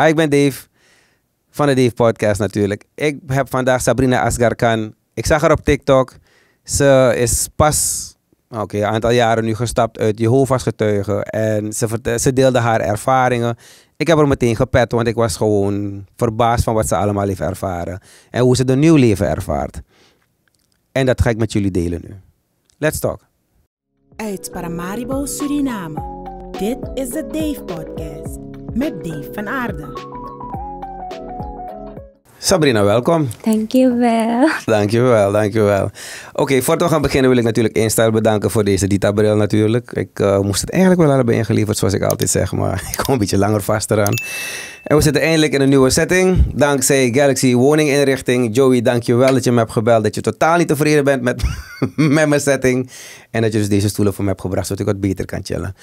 Hi, ik ben Dave van de Dave Podcast natuurlijk. Ik heb vandaag Sabrina Asgarkan. Ik zag haar op TikTok. Ze is pas, oké, een aantal jaren nu gestapt uit Jehovah's getuigen. En ze, ze deelde haar ervaringen. Ik heb haar meteen gepet, want ik was gewoon verbaasd van wat ze allemaal heeft ervaren. En hoe ze de nieuw leven ervaart. En dat ga ik met jullie delen nu. Let's talk. Uit Paramaribo, Suriname. Dit is de Dave Podcast met Dave van Aarde. Sabrina, welkom. Dankjewel. Dankjewel, dankjewel. Oké, okay, voor we gaan beginnen wil ik natuurlijk Install bedanken voor deze Dita-bril natuurlijk. Ik eh, moest het eigenlijk wel hebben ingeleverd zoals ik altijd zeg, maar ik kom een beetje langer vast eraan. En we zitten eindelijk in een nieuwe setting. Dankzij Galaxy Woninginrichting. Joey, dankjewel dat je me hebt gebeld. Dat je totaal niet tevreden bent met, met mijn setting. En dat je dus deze stoelen voor me hebt gebracht, zodat ik wat beter kan chillen.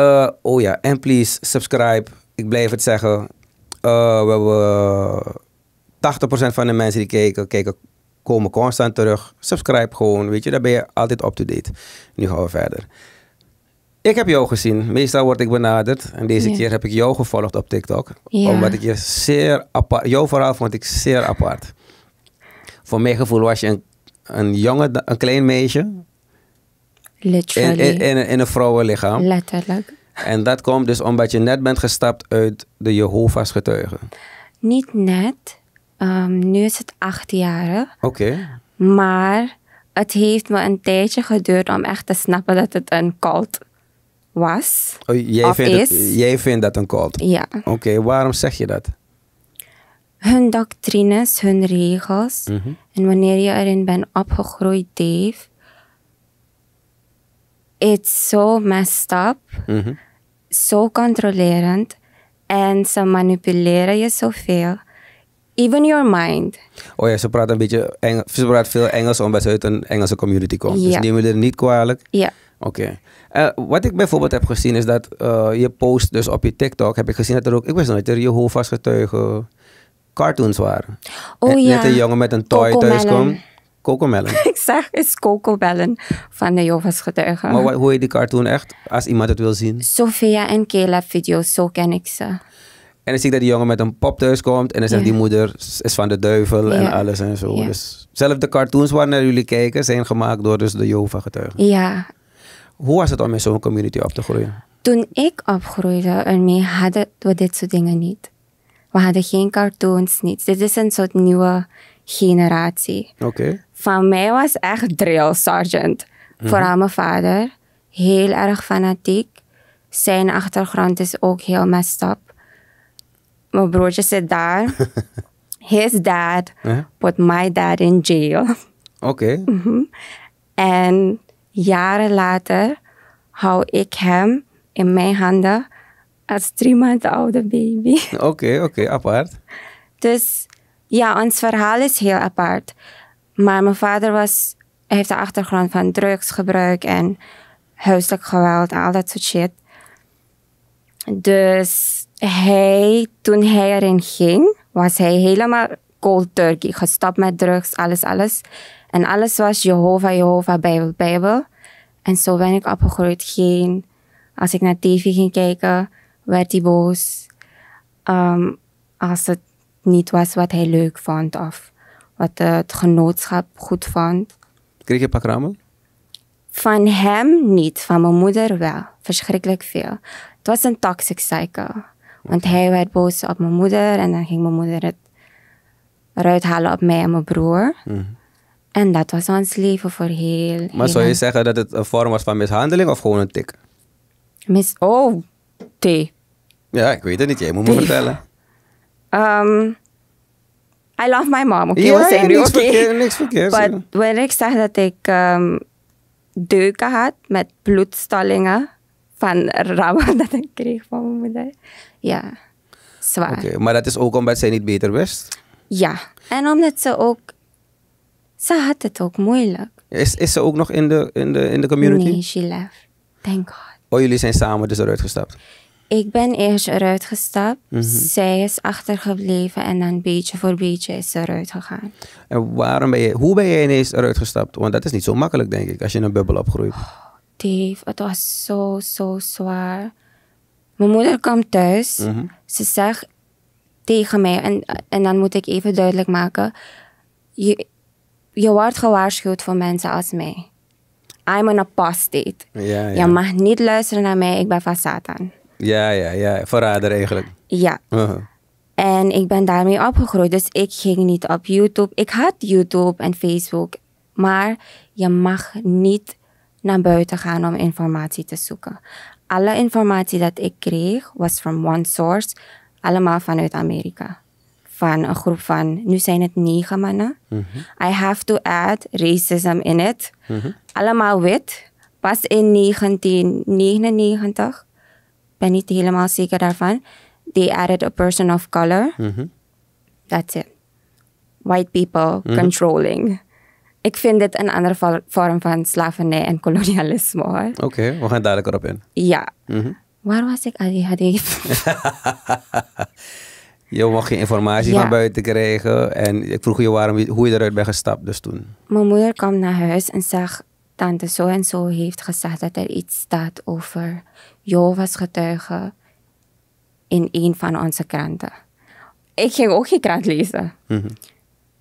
Eh, oh ja, en please subscribe. Ik blijf het zeggen. Uh, we hebben 80% eh, van de mensen die keken kijken, komen constant terug. Subscribe gewoon, weet je, daar ben je altijd up-to-date. Nu gaan we verder. Ik heb jou gezien. Meestal word ik benaderd. En deze keer heb ik jou gevolgd op TikTok. Omdat ik je zeer apart... Jouw verhaal vond ik zeer apart. Voor mijn gevoel was je een, een jonge een klein meisje. Literally. In, in, in, in een vrouwenlichaam. Letterlijk. En dat komt dus omdat je net bent gestapt uit de Jehovah's getuigen. Niet net. Ehm, nu is het acht jaar. Oké. Maar het heeft me een tijdje geduurd om echt te snappen dat het een cult was. Oh, jij, of vindt is. jij vindt dat een cult? Ja. Oké, waarom zeg je dat? Hun doctrines, hun regels. Mhm. En wanneer je erin bent opgegroeid, Dave, it's so messed up, mhm. so -hmm. controlerend en ze manipuleren je zoveel. Even your mind. Oh ja, ze praat een beetje Engels, ze praat veel Engels omdat ze uit een Engelse community komt. Dus neem je er niet kwalijk. Ja. Oké. Eh, wat ik bijvoorbeeld heb gezien is dat eh, je post dus op je TikTok heb ik gezien dat er ook, ik wist nooit, er Jehovah's getuigen cartoons waren. Oh en, eh, ja. Net een jongen met een toy thuis komt. Kokomellen. ik zeg is Kokomellen van de Jehovah's Getuigen. Maar hoe heet die cartoon echt? Als iemand het wil zien. Sophia en Caleb video's, zo ken ik ze. En dan zie ik dat die jongen met een pop thuis komt. En dan zegt die moeder is van de duivel en alles en zo. Dus zelf de cartoons waar naar jullie kijken zijn gemaakt door dus de Jehovah getuigen. Ja. Hoe was het om in zo'n community op te groeien? Toen ik opgroeide ermee hadden we dit soort dingen niet. We hadden geen cartoons, niets. Dit is een soort nieuwe generatie. Oké van mij was echt drill sergeant. Vooral mijn mhm. vader. Heel erg fanatiek. Zijn achtergrond is ook heel messed up. Mijn broertje zit daar. His dad put my dad in jail. Oké. Mhm. En jaren later hou ik hem in mijn handen als drie maanden oude baby. Oké, oké, apart. Dus ja, ons verhaal is heel apart. Maar mijn vader was, heeft de achtergrond van drugsgebruik en huiselijk geweld en al dat soort shit. Dus hij, toen hij erin ging, was hij helemaal cold turkey. Gestopt met drugs, alles, alles. En alles was Jehovah, Jehovah, Bijbel, Bijbel. En zo ben ik opgegroeid. Geen, als ik naar tv ging kijken, werd hij boos. Ehm, als het niet was wat hij leuk vond of wat eh, het genootschap goed vond. Kreeg je pakramen? Van hem niet, van mijn moeder wel. Verschrikkelijk veel. Het was een toxic cycle. Want hij werd boos op mijn moeder en dan ging mijn moeder het eruit halen op mij en mijn broer. Mhm. En dat was ons leven voor heel. Maar zou je zeggen dat het een vorm was van mishandeling of gewoon een tik? Mis. Oh, thee. Ja, ik weet het niet. Jij moet me vertellen. Ehm, I love my mom. Oké, okay? ja, nu oké. Niks verkeerd. Maar wanneer ik zeg dat ik um, deuken had met bloedstallingen van rammen dat ik kreeg van mijn moeder. Ja, zwaar. Oké, okay, maar dat is ook omdat zij niet beter wist? Ja, en omdat ze ook... Ze had het ook moeilijk. Is, is ze ook nog in de, in, de, in de community? Nee, she left. Thank God. Oh, jullie zijn samen dus eruit gestapt? ik ben eerst eruit gestapt. Mhm. Zij is achtergebleven en dan beetje voor beetje is ze eruit gegaan. En waarom ben je, hoe ben je ineens eruit gestapt? Want dat is niet zo makkelijk, denk ik, als je in een bubbel opgroeit. Oh, Dave, het was zo, zo zwaar. Mijn moeder kwam thuis. Mhm. Ze zegt tegen mij, en, en dan moet ik even duidelijk maken. Je, je wordt gewaarschuwd voor mensen als mij. I'm an apostate. Ja, ja. Je mag niet luisteren naar mij, ik ben van Satan. Ja, ja, ja. Verrader eigenlijk. Ja. Uh-huh. En ik ben daarmee opgegroeid. Dus ik ging niet op YouTube. Ik had YouTube en Facebook. Maar je mag niet naar buiten gaan om informatie te zoeken. Alle informatie dat ik kreeg was from one source. Allemaal vanuit Amerika. Van een groep van, nu zijn het negen mannen. Mhm. I have to add racism in it. Mhm. Allemaal wit. Pas in 1999 ben niet helemaal zeker daarvan. They added a person of color. Mhm. That's it. White people mhm. controlling. Ik vind dit een andere vorm van slavernij en kolonialisme hoor. Oké, okay, we gaan dadelijk erop in. Ja. Mhm. Waar was ik? Ah, die je mocht geen informatie van buiten krijgen. En ik vroeg je waarom, hoe je eruit bent gestapt dus toen. Mijn moeder kwam naar huis en zag... Tante zo en zo heeft gezegd dat er iets staat over Jehovah's getuige in een van onze kranten. Ik ging ook geen krant lezen. Mhm.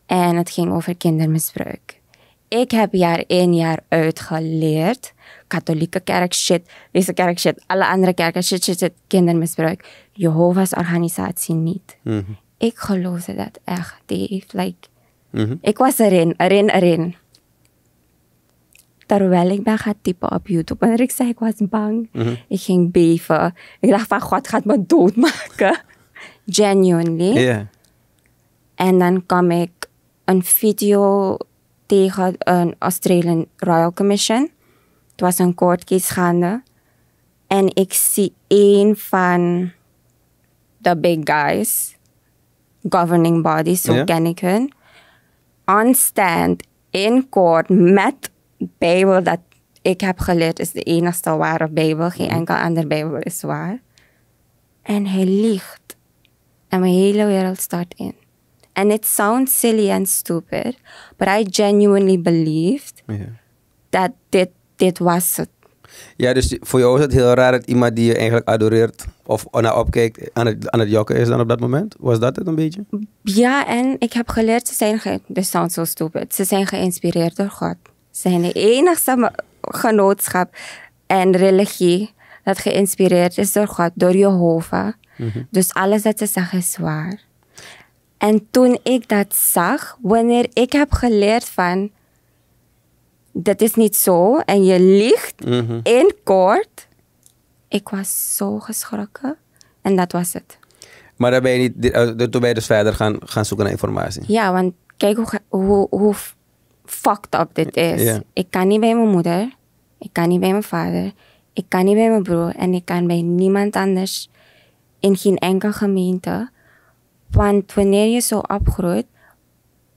En het ging over kindermisbruik. Ik heb jaar in jaar uitgeleerd. Katholieke kerk shit, deze kerk shit, alle andere kerken shit, shit, shit, kindermisbruik. Jehovah's organisatie niet. Mhm. Ik geloofde dat echt, Dave. Like, mhm. Ik was erin, erin, erin terwijl ik ben gaan typen op YouTube. En ik zei, ik was bang. Ik mhm. ging beven. Ik dacht van, God gaat me doodmaken. Genuinely. Yeah. En dan kwam ik een video tegen een Australian Royal Commission. Het was een court case gaande. En ik zie een van de big guys, governing bodies, zo yeah. ken ik hun, on stand in court met Bijbel dat ik heb geleerd is de enige ware Bijbel. Geen mhm. enkel andere Bijbel is waar. En hij liegt. En mijn hele wereld start in. And it sounds silly and stupid, but I genuinely believed yeah. that dit, dit was het. Ja, dus voor jou is het heel raar dat iemand die je eigenlijk adoreert of naar opkijkt aan het, aan het jokken is dan op dat moment? Was dat het een beetje? Ja, en ik heb geleerd, ze zijn, dit sounds so stupid, ze zijn geïnspireerd door God zijn enigste genootschap en religie dat geïnspireerd is door God, door Jehovah. Mhm. Dus alles wat ze zag is waar. En toen ik dat zag, wanneer ik heb geleerd van dat is niet zo en je liegt mhm. in koord, ik was zo geschrokken en dat was het. Maar daar ben je niet, eh, toen ben je dus verder gaan, gaan zoeken naar informatie? Ja, want kijk hoe, hoe, hoe fucked up dit is. Ik kan niet bij mijn moeder, ik kan niet bij mijn vader, ik kan niet bij mijn broer en ik kan bij niemand anders in geen enkele gemeente. Want wanneer je zo opgroeit,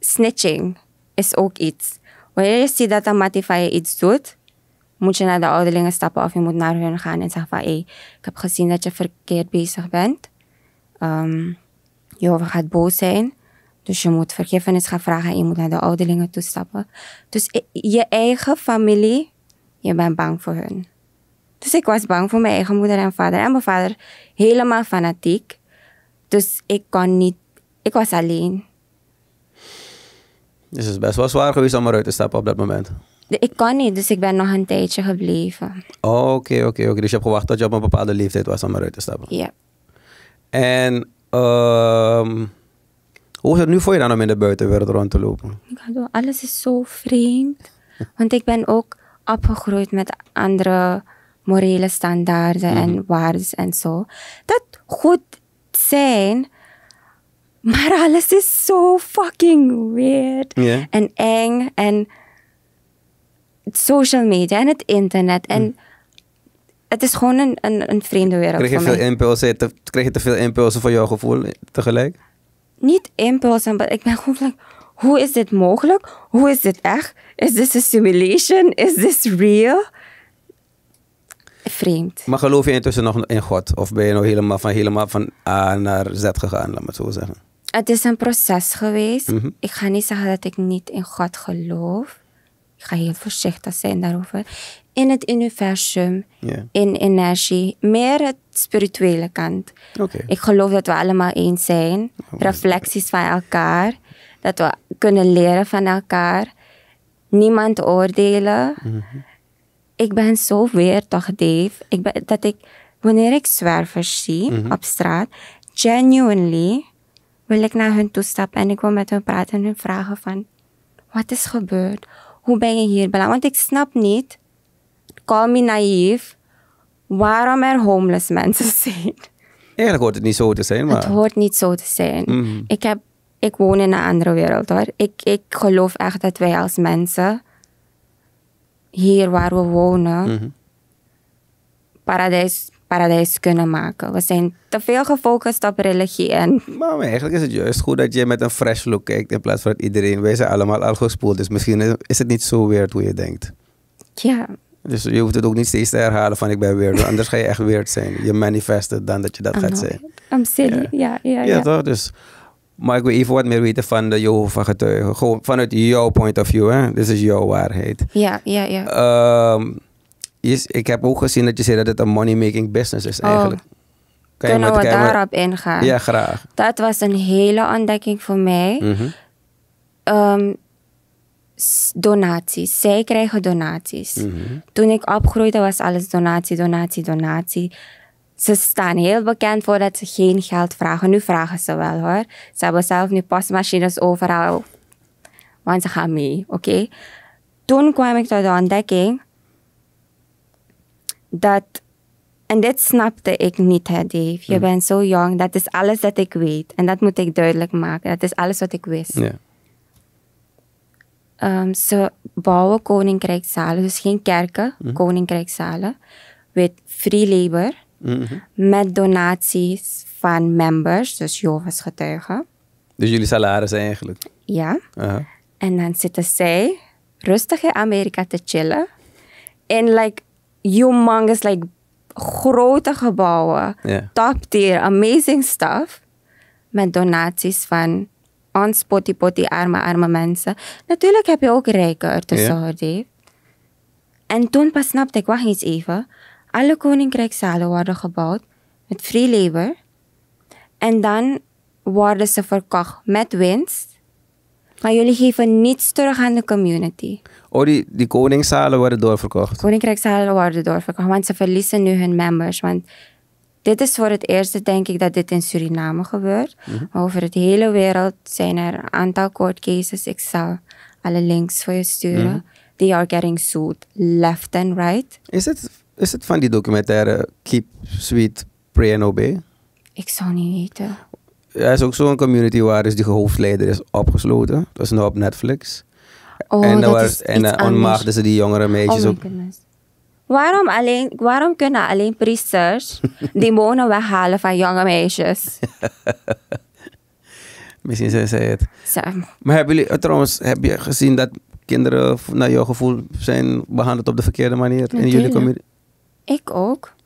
snitching is ook iets. Wanneer je ziet dat een maatschappij iets doet, moet je naar de ouderlingen stappen of je moet naar hun gaan en zeggen van, hé, ik heb gezien dat je verkeerd bezig bent. Um, ehm, je gaat boos zijn. Dus je moet vergiffenis gaan vragen en je moet naar de ouderlingen stappen. Dus je eigen familie, je bent bang voor hun. Dus ik was bang voor mijn eigen moeder en vader. En mijn vader helemaal fanatiek. Dus ik kon niet, ik was alleen. Dus het is best wel zwaar geweest om eruit te stappen op dat moment. Ik kon niet, dus ik ben nog een tijdje gebleven. Oké, oké, oké. Dus je hebt gewacht tot je op een bepaalde leeftijd was om eruit te stappen? Ja. En ehm hoe is het nu voor je dan om in de buitenwereld rond te lopen? Alles is zo vreemd. Want ik ben ook opgegroeid met andere morele standaarden en mhm. waarden en zo. Dat goed zijn, maar alles is zo fucking weird en eng en social media en het internet en mhm. het is gewoon een, een, vreemde wereld. krijg je, veel impulsen, te, je te veel impulsen voor jouw gevoel tegelijk? niet impulsen, maar ik ben gewoon van, hoe is dit mogelijk? Hoe is dit echt? Is this a simulation? Is this real? Vreemd. Maar geloof je intussen nog in God? Of ben je nou helemaal van, helemaal van A naar Z gegaan, laat maar zo zeggen? Het is een proces geweest. Mhm. Ik ga niet zeggen dat ik niet in God geloof. Ik ga heel voorzichtig zijn daarover. In het universum, in energie, meer het spirituele kant. Ik geloof dat we allemaal één zijn. Oh, reflecties van elkaar. Dat we kunnen leren van elkaar. Niemand oordelen. Mhm. Ik ben zo weer toch, Dave. Ik ben, dat ik, wanneer ik zwervers zie mhm. op straat, genuinely wil ik naar hun toestappen en ik wil met hen praten en hun vragen van, wat is gebeurd? hoe ben je hier beland? Want ik snap niet, call me naïef, waarom er homeless mensen zijn. Eigenlijk hoort het niet zo te zijn, maar... Het hoort niet zo te zijn. Mhm. Ik, heb, ik woon in een andere wereld, hoor. Ik, ik geloof echt dat wij als mensen, hier waar we wonen, mm paradijs paradijs kunnen maken. We zijn te veel gefocust op religie. En... Maar eigenlijk is het juist goed dat je met een fresh look kijkt in plaats van dat iedereen, wij zijn allemaal al gespoeld. Dus misschien is het niet zo weird hoe je denkt. Ja. Dus je hoeft het ook niet steeds te herhalen van ik ben weird. Anders ga je echt weird zijn. Je manifest het dan dat je dat gaat zijn. I'm silly. Ja, ja, ja. Ja, Dus, maar ik wil even wat meer weten van de Jehovah getuigen. Gewoon vanuit jouw point of view. Hè? Dit is jouw waarheid. Ja, ja, ja. Ehm, is, ik heb ook gezien dat je zei dat het een money-making business is oh, eigenlijk. Kan Kunnen we daarop ingaan? Ja, graag. Dat was een hele ontdekking voor mij. Mhm. Ehm, donaties. Zij krijgen donaties. Mhm. Toen ik opgroeide was alles donatie, donatie, donatie. Ze staan heel bekend voor dat ze geen geld vragen. Nu vragen ze wel hoor. Ze hebben zelf nu postmachines overal. Want ze gaan mee, oké? Okay? Toen kwam ik tot de ontdekking dat, en dit snapte ik niet, hè, Dave. Je hmm. bent zo jong, dat is alles dat ik weet. En dat moet ik duidelijk maken, dat is alles wat ik wist. Ehm, ze bouwen koninkrijkszalen, dus geen kerken, mm. koninkrijkszalen, met free labor, hmm. met donaties van members, dus Jovens getuigen. Dus jullie salaris eigenlijk? Ja. En dan zitten zij rustig in Amerika te chillen. En like, humongous, like grote gebouwen. Top tier, amazing stuff. Met donaties van ons potty arme, arme mensen. Natuurlijk heb je ook rijken ertussen yeah. En toen pas snapte ik, wacht eens even. Alle Koninkrijkzalen worden gebouwd met free labor. En dan worden ze verkocht met winst. Maar jullie geven niets terug aan de community. Oh, die, die koningszalen worden doorverkocht? Koninkrijkszalen worden doorverkocht, want ze verliezen nu hun members. Want dit is voor het eerst, denk ik, dat dit in Suriname gebeurt. Mhm. Over het hele wereld zijn er een aantal court cases. Ik zal alle links voor je sturen. Mhm. Die -hmm. They are getting sued left and right. Is het, is van die documentaire Keep Sweet, Pray and Obey? Ik zou niet weten. Er is ook zo'n community waar dus die hoofdleider is opgesloten. Dat is nu op Netflix. Oh, en dan was, en ze eh, die jongere oh meisjes oh ook. Waarom, alleen, waarom kunnen alleen priesters demonen weghalen van jonge meisjes? Misschien zijn zij het. Maar hebben jullie eh, trouwens heb je gezien dat kinderen naar jouw gevoel zijn behandeld op de verkeerde manier? Natuurlijk. In jullie community? Ik ook.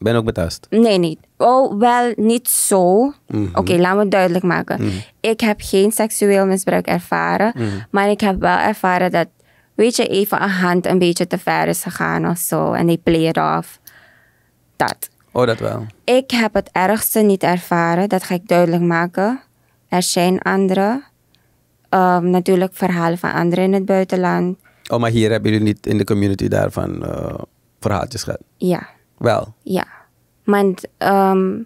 Ben ook betast? Nee, niet. Oh, wel niet zo. Mhm. Oké, laten we het duidelijk maken. Mhm. Ik heb geen seksueel misbruik ervaren, mhm. maar ik heb wel ervaren dat, weet je, even een hand een beetje te ver is gegaan of zo. En die play it off. Dat. Oh, dat wel. Ik heb het ergste niet ervaren, dat ga ik duidelijk maken. Er zijn anderen. Ehm, natuurlijk verhalen van anderen in het buitenland. Oh, maar hier hebben jullie niet in de community daarvan eh, verhaaltjes gehad? Ja. Wel? Ja. Want um, ehm,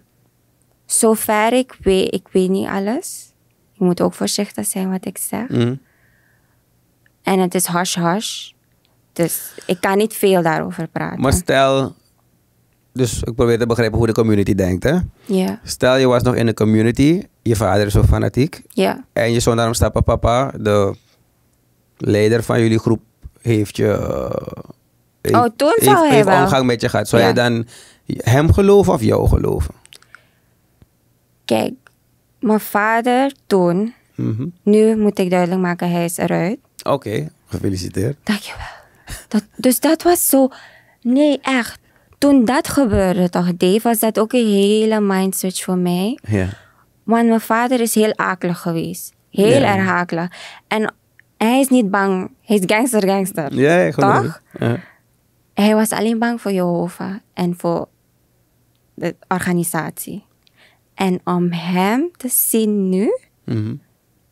zover ik weet, ik weet niet alles. Ik moet ook voorzichtig zijn wat ik zeg. Mm. En het is hash hash. Dus ik kan niet veel daarover praten. Maar stel, dus ik probeer te begrijpen hoe de community denkt. Hè? Ja. Stel je was nog in de community, je vader is zo fanatiek. Yeah. En je zoon daarom stappen, papa, de leider van jullie groep, heeft je eh, oh, toen zou hij wel. omgang met je gaat. Zou je jij dan hem geloven of jou geloven? Kijk, mijn vader toen. Mhm. Nu moet ik duidelijk maken, hij is eruit. Oké, gefeliciteerd. Dankjewel. dus dat was zo... Nee, echt. Toen dat gebeurde toch, Dave, was dat ook een hele mindswitch voor mij. Ja. Want mijn vader is heel akelig geweest. Heel ja. erg akelig. En hij is niet bang. Hij is gangster, gangster. Ja, ja toch? Ja. Hij was alleen bang voor Jehovah en voor de organisatie. En om hem te zien nu, mhm.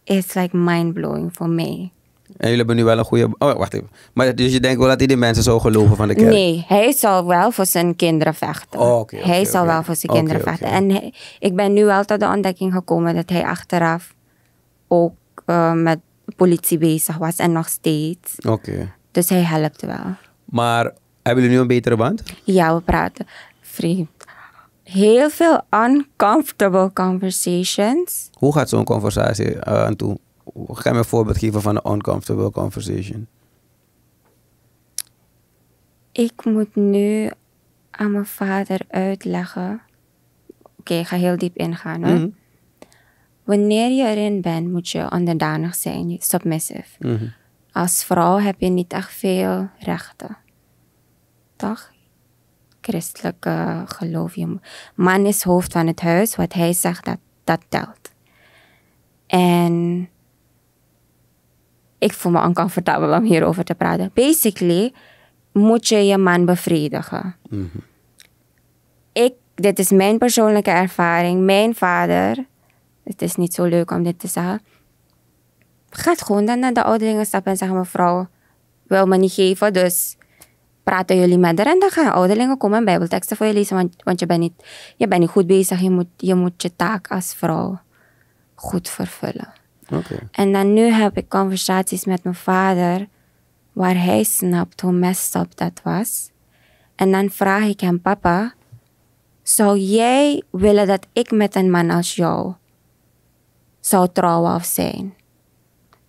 is like mind-blowing voor mij. En jullie hebben nu wel een goede. Oh, wacht even. Maar dus je denkt wel dat hij die mensen zo geloven van de kerk? Nee, hij zal wel voor zijn kinderen vechten. Oh, hij zal wel voor zijn kinderen vechten. En ik ben nu wel tot de ontdekking gekomen dat hij achteraf ook eh, met politie bezig was en nog steeds. Oké. Dus hij helpt wel. Maar hebben jullie nu een betere band? Ja, we praten free. Heel veel uncomfortable conversations. Hoe gaat zo'n conversatie eh, aan toe? Ga je me een voorbeeld geven van een uncomfortable conversation? Ik moet nu aan mijn vader uitleggen. Oké, ik ga heel diep ingaan hoor. Mhm. Wanneer je erin bent, moet je onderdanig zijn, submissive. Mhm. Als vrouw heb je niet echt veel rechten dag christelijke geloof. man is hoofd van het huis, wat hij zegt, dat, dat telt. En ik voel me oncomfortabel om hierover te praten. Basically moet je je man bevredigen. Ik, mhm. dit is mijn persoonlijke ervaring. Mijn vader, het is niet zo leuk om dit te zeggen, gaat gewoon dan naar de ouderlingen stappen en zeggen Mevrouw, wil me niet geven, dus praten jullie met haar en dan gaan ouderlingen komen en bijbelteksten voor je lezen, want, want je, bent niet, je bent niet goed bezig. Je moet je, moet je taak als vrouw goed vervullen. Okay. En dan nu heb ik conversaties met mijn vader, waar hij snapt hoe messed up dat was. En dan vraag ik hem, papa, zou jij willen dat ik met een man als jou zou trouwen of zijn?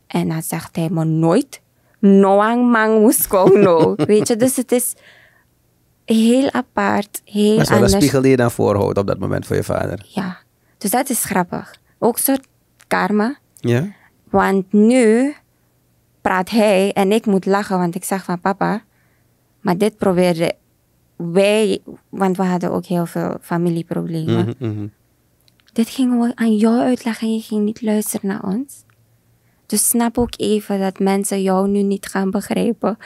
En dan zegt hij me nooit noang mang no. Weet je, dus het is heel apart, heel dat is wel een spiegel die je dan voorhoudt op dat moment voor je vader. Ja, dus dat is grappig. Ook een soort karma. Ja. Want nu praat hij en ik moet lachen, want ik zeg van papa, maar dit probeerde wij, want we hadden ook heel veel familieproblemen. Mhm, mhm. Dit ging we aan jou uitleggen en je ging niet luisteren naar ons. Dus snap ook even dat mensen jou nu niet gaan begrijpen.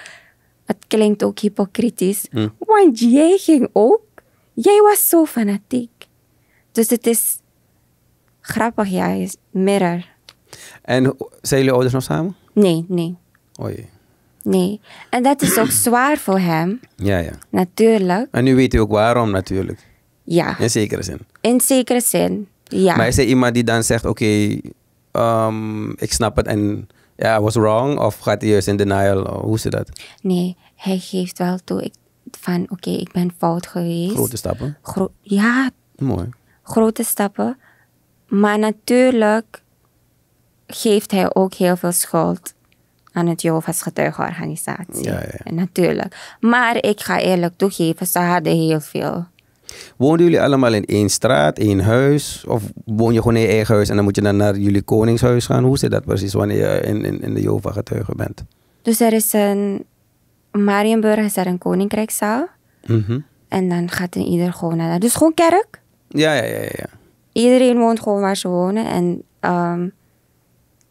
Het klinkt ook hypocritisch. Hm. want jij ging ook. Jij was zo fanatiek. Dus het is grappig, ja, is mirror. En zijn jullie ouders nog samen? Nee, nee. O oh Nee. En dat is ook zwaar voor hem. Ja, ja. Natuurlijk. En nu weet u ook waarom, natuurlijk. Ja. In zekere zin. In zekere zin, ja. Maar is er iemand die dan zegt, oké, Ehm, ik snap het en ja, was wrong? Of gaat hij juist in denial? Hoe zit dat? Nee, hij geeft wel toe ik, van oké, ik ben fout geweest. Grote stappen? ja. Mooi. Grote stappen. Maar natuurlijk geeft hij ook heel veel schuld aan het Jehovah's getuigenorganisatie. Ja, ja. natuurlijk. Maar ik ga eerlijk toegeven, ze hadden heel veel Woonden jullie allemaal in één straat, één huis? Of woon je gewoon in je eigen huis en dan moet je dan naar jullie koningshuis gaan? Hoe zit dat precies wanneer je in, in, in de Jova getuige bent? Dus er is een... Marienburg is een koninkrijkzaal mhm. En dan gaat ieder gewoon naar... Dus gewoon kerk? Ja, ja, ja. ja. Iedereen woont gewoon waar ze wonen. En ehm,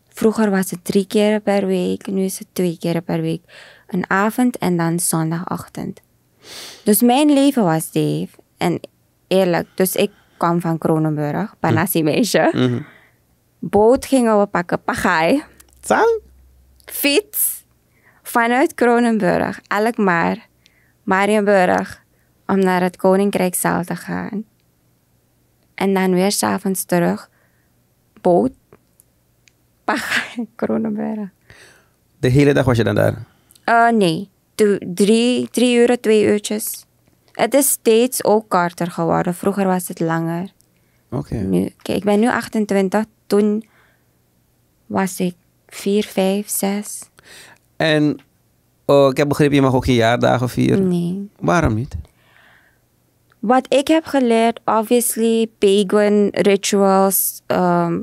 vroeger was het drie keer per week. Nu is het twee keer per week. Een avond en dan zondagochtend. Dus mijn leven was Dave. En eerlijk, dus ik kwam van Kronenburg, panassi mhm. mhm. Boot gingen we pakken, pagaai. Zang? Fiets. Vanuit Kronenburg, Alkmaar, Marienburg, om naar het Koninkrijkzaal te gaan. En dan weer s'avonds terug, boot, pagaai, Kronenburg. De hele dag was je dan daar? Eh, nee, drie, drie uur, twee uurtjes. Het is steeds ook korter geworden. Vroeger was het langer. Oké. Kijk, ik ben nu 28. Toen was ik 4, 5, 6. En oh, ik heb begrepen, je mag ook geen jaardagen vieren. Nee. Waarom niet? Wat ik heb geleerd, obviously, pagan rituals, ehm,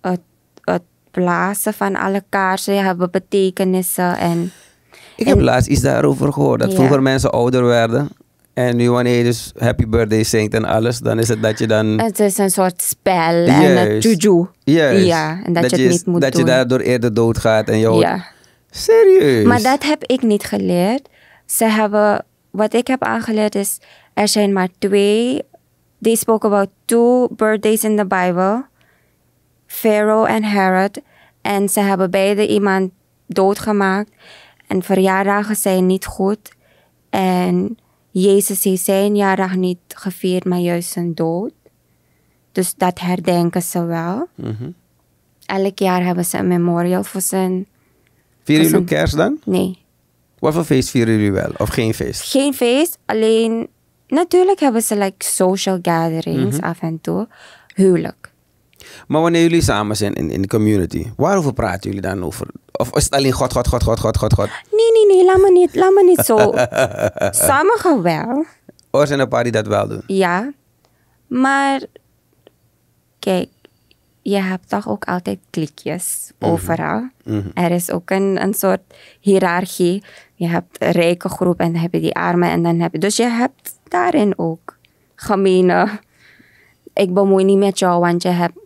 het, het blazen van alle kaarsen hebben betekenissen en... Ik heb laatst iets daarover gehoord. Dat vroeger mensen ouder werden en nu wanneer je dus happy birthday zingt en alles, dan is het dat je dan... Het is een soort spel en een juju. Ja, en dat, je het niet moet doen. Dat je daardoor eerder doodgaat en jou... Ja. Serieus? Maar dat heb ik niet geleerd. Ze hebben... Wat ik heb aangeleerd is, er zijn maar twee... They spoke about two birthdays in the Bible. Pharaoh en Herod. En ze hebben beide iemand doodgemaakt. En verjaardagen zijn niet goed. En Jezus heeft zijn jarig niet gevierd, maar juist zijn dood. Dus dat herdenken ze wel. Mm Elk jaar hebben ze een memorial voor zijn... Vieren jullie kerst dan? Nee. Wat voor feest vieren jullie wel? Of geen feest? Geen feest, alleen... Natuurlijk hebben ze like social gatherings mhm. af en toe. Huwelijk. Maar wanneer jullie samen zijn in, in de community, waarover praten jullie dan over? Of is het alleen God, God, God, God, God, God, God? Nee, nee, nee, laat me niet, laat me niet zo. Sommigen wel. Oh, er zijn een paar die dat wel doen. Ja, maar kijk, je hebt toch ook altijd klikjes mhm. overal. Mhm. Er is ook een, een soort hiërarchie. Je hebt een rijke groep en dan heb je die armen en dan heb je... Dus je hebt daarin ook gemene... Ik bemoei niet met jou, want je hebt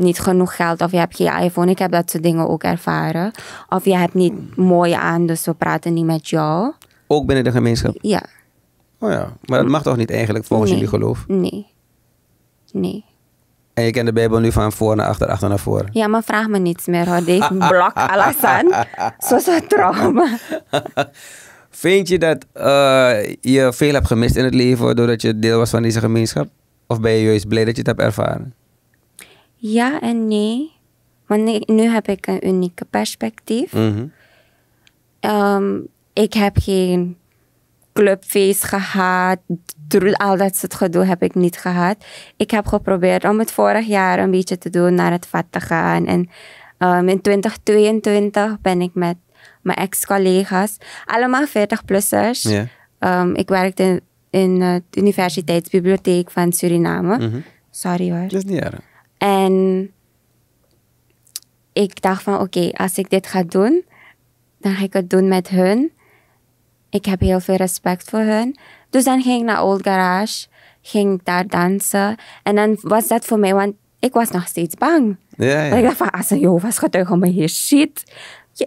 niet genoeg geld of je hebt geen iPhone. Ik heb dat soort dingen ook ervaren. Of je hebt niet mooi aan, dus we praten niet met jou. Ook binnen de gemeenschap? Ja. Oh ja, maar dat mag toch niet eigenlijk volgens jullie geloof? Nee. Nee. En je kent de Bijbel nu van voor naar achter, achter naar voor. Ja, maar vraag me niets meer hoor. Deze blok aan. Zoals een trauma. Vind je dat eh, je veel hebt gemist in het leven doordat je deel was van deze gemeenschap? Of ben je juist blij dat je het hebt ervaren? Ja en nee. Want nu, heb ik een unieke perspectief. Mhm. Ehm, ik heb geen clubfeest gehad. Al dat soort gedoe heb ik niet gehad. Ik heb geprobeerd om het vorig jaar een beetje te doen, naar het vat te gaan. En ehm, in 2022 ben ik met mijn ex-collega's, allemaal 40-plussers. Yeah. ik werkte in, in de universiteitsbibliotheek van Suriname. Mhm. Sorry hoor. Dat is niet erg. En ik dacht van oké, als ik dit ga doen, dan ga ik het doen met hun. Ik heb heel veel respect voor hun. Dus dan ging ik naar Old Garage, ging daar dansen. En dan was dat voor mij, want ik was nog steeds bang. Ja, ik dacht van, als een Jehovah's getuige me hier shit.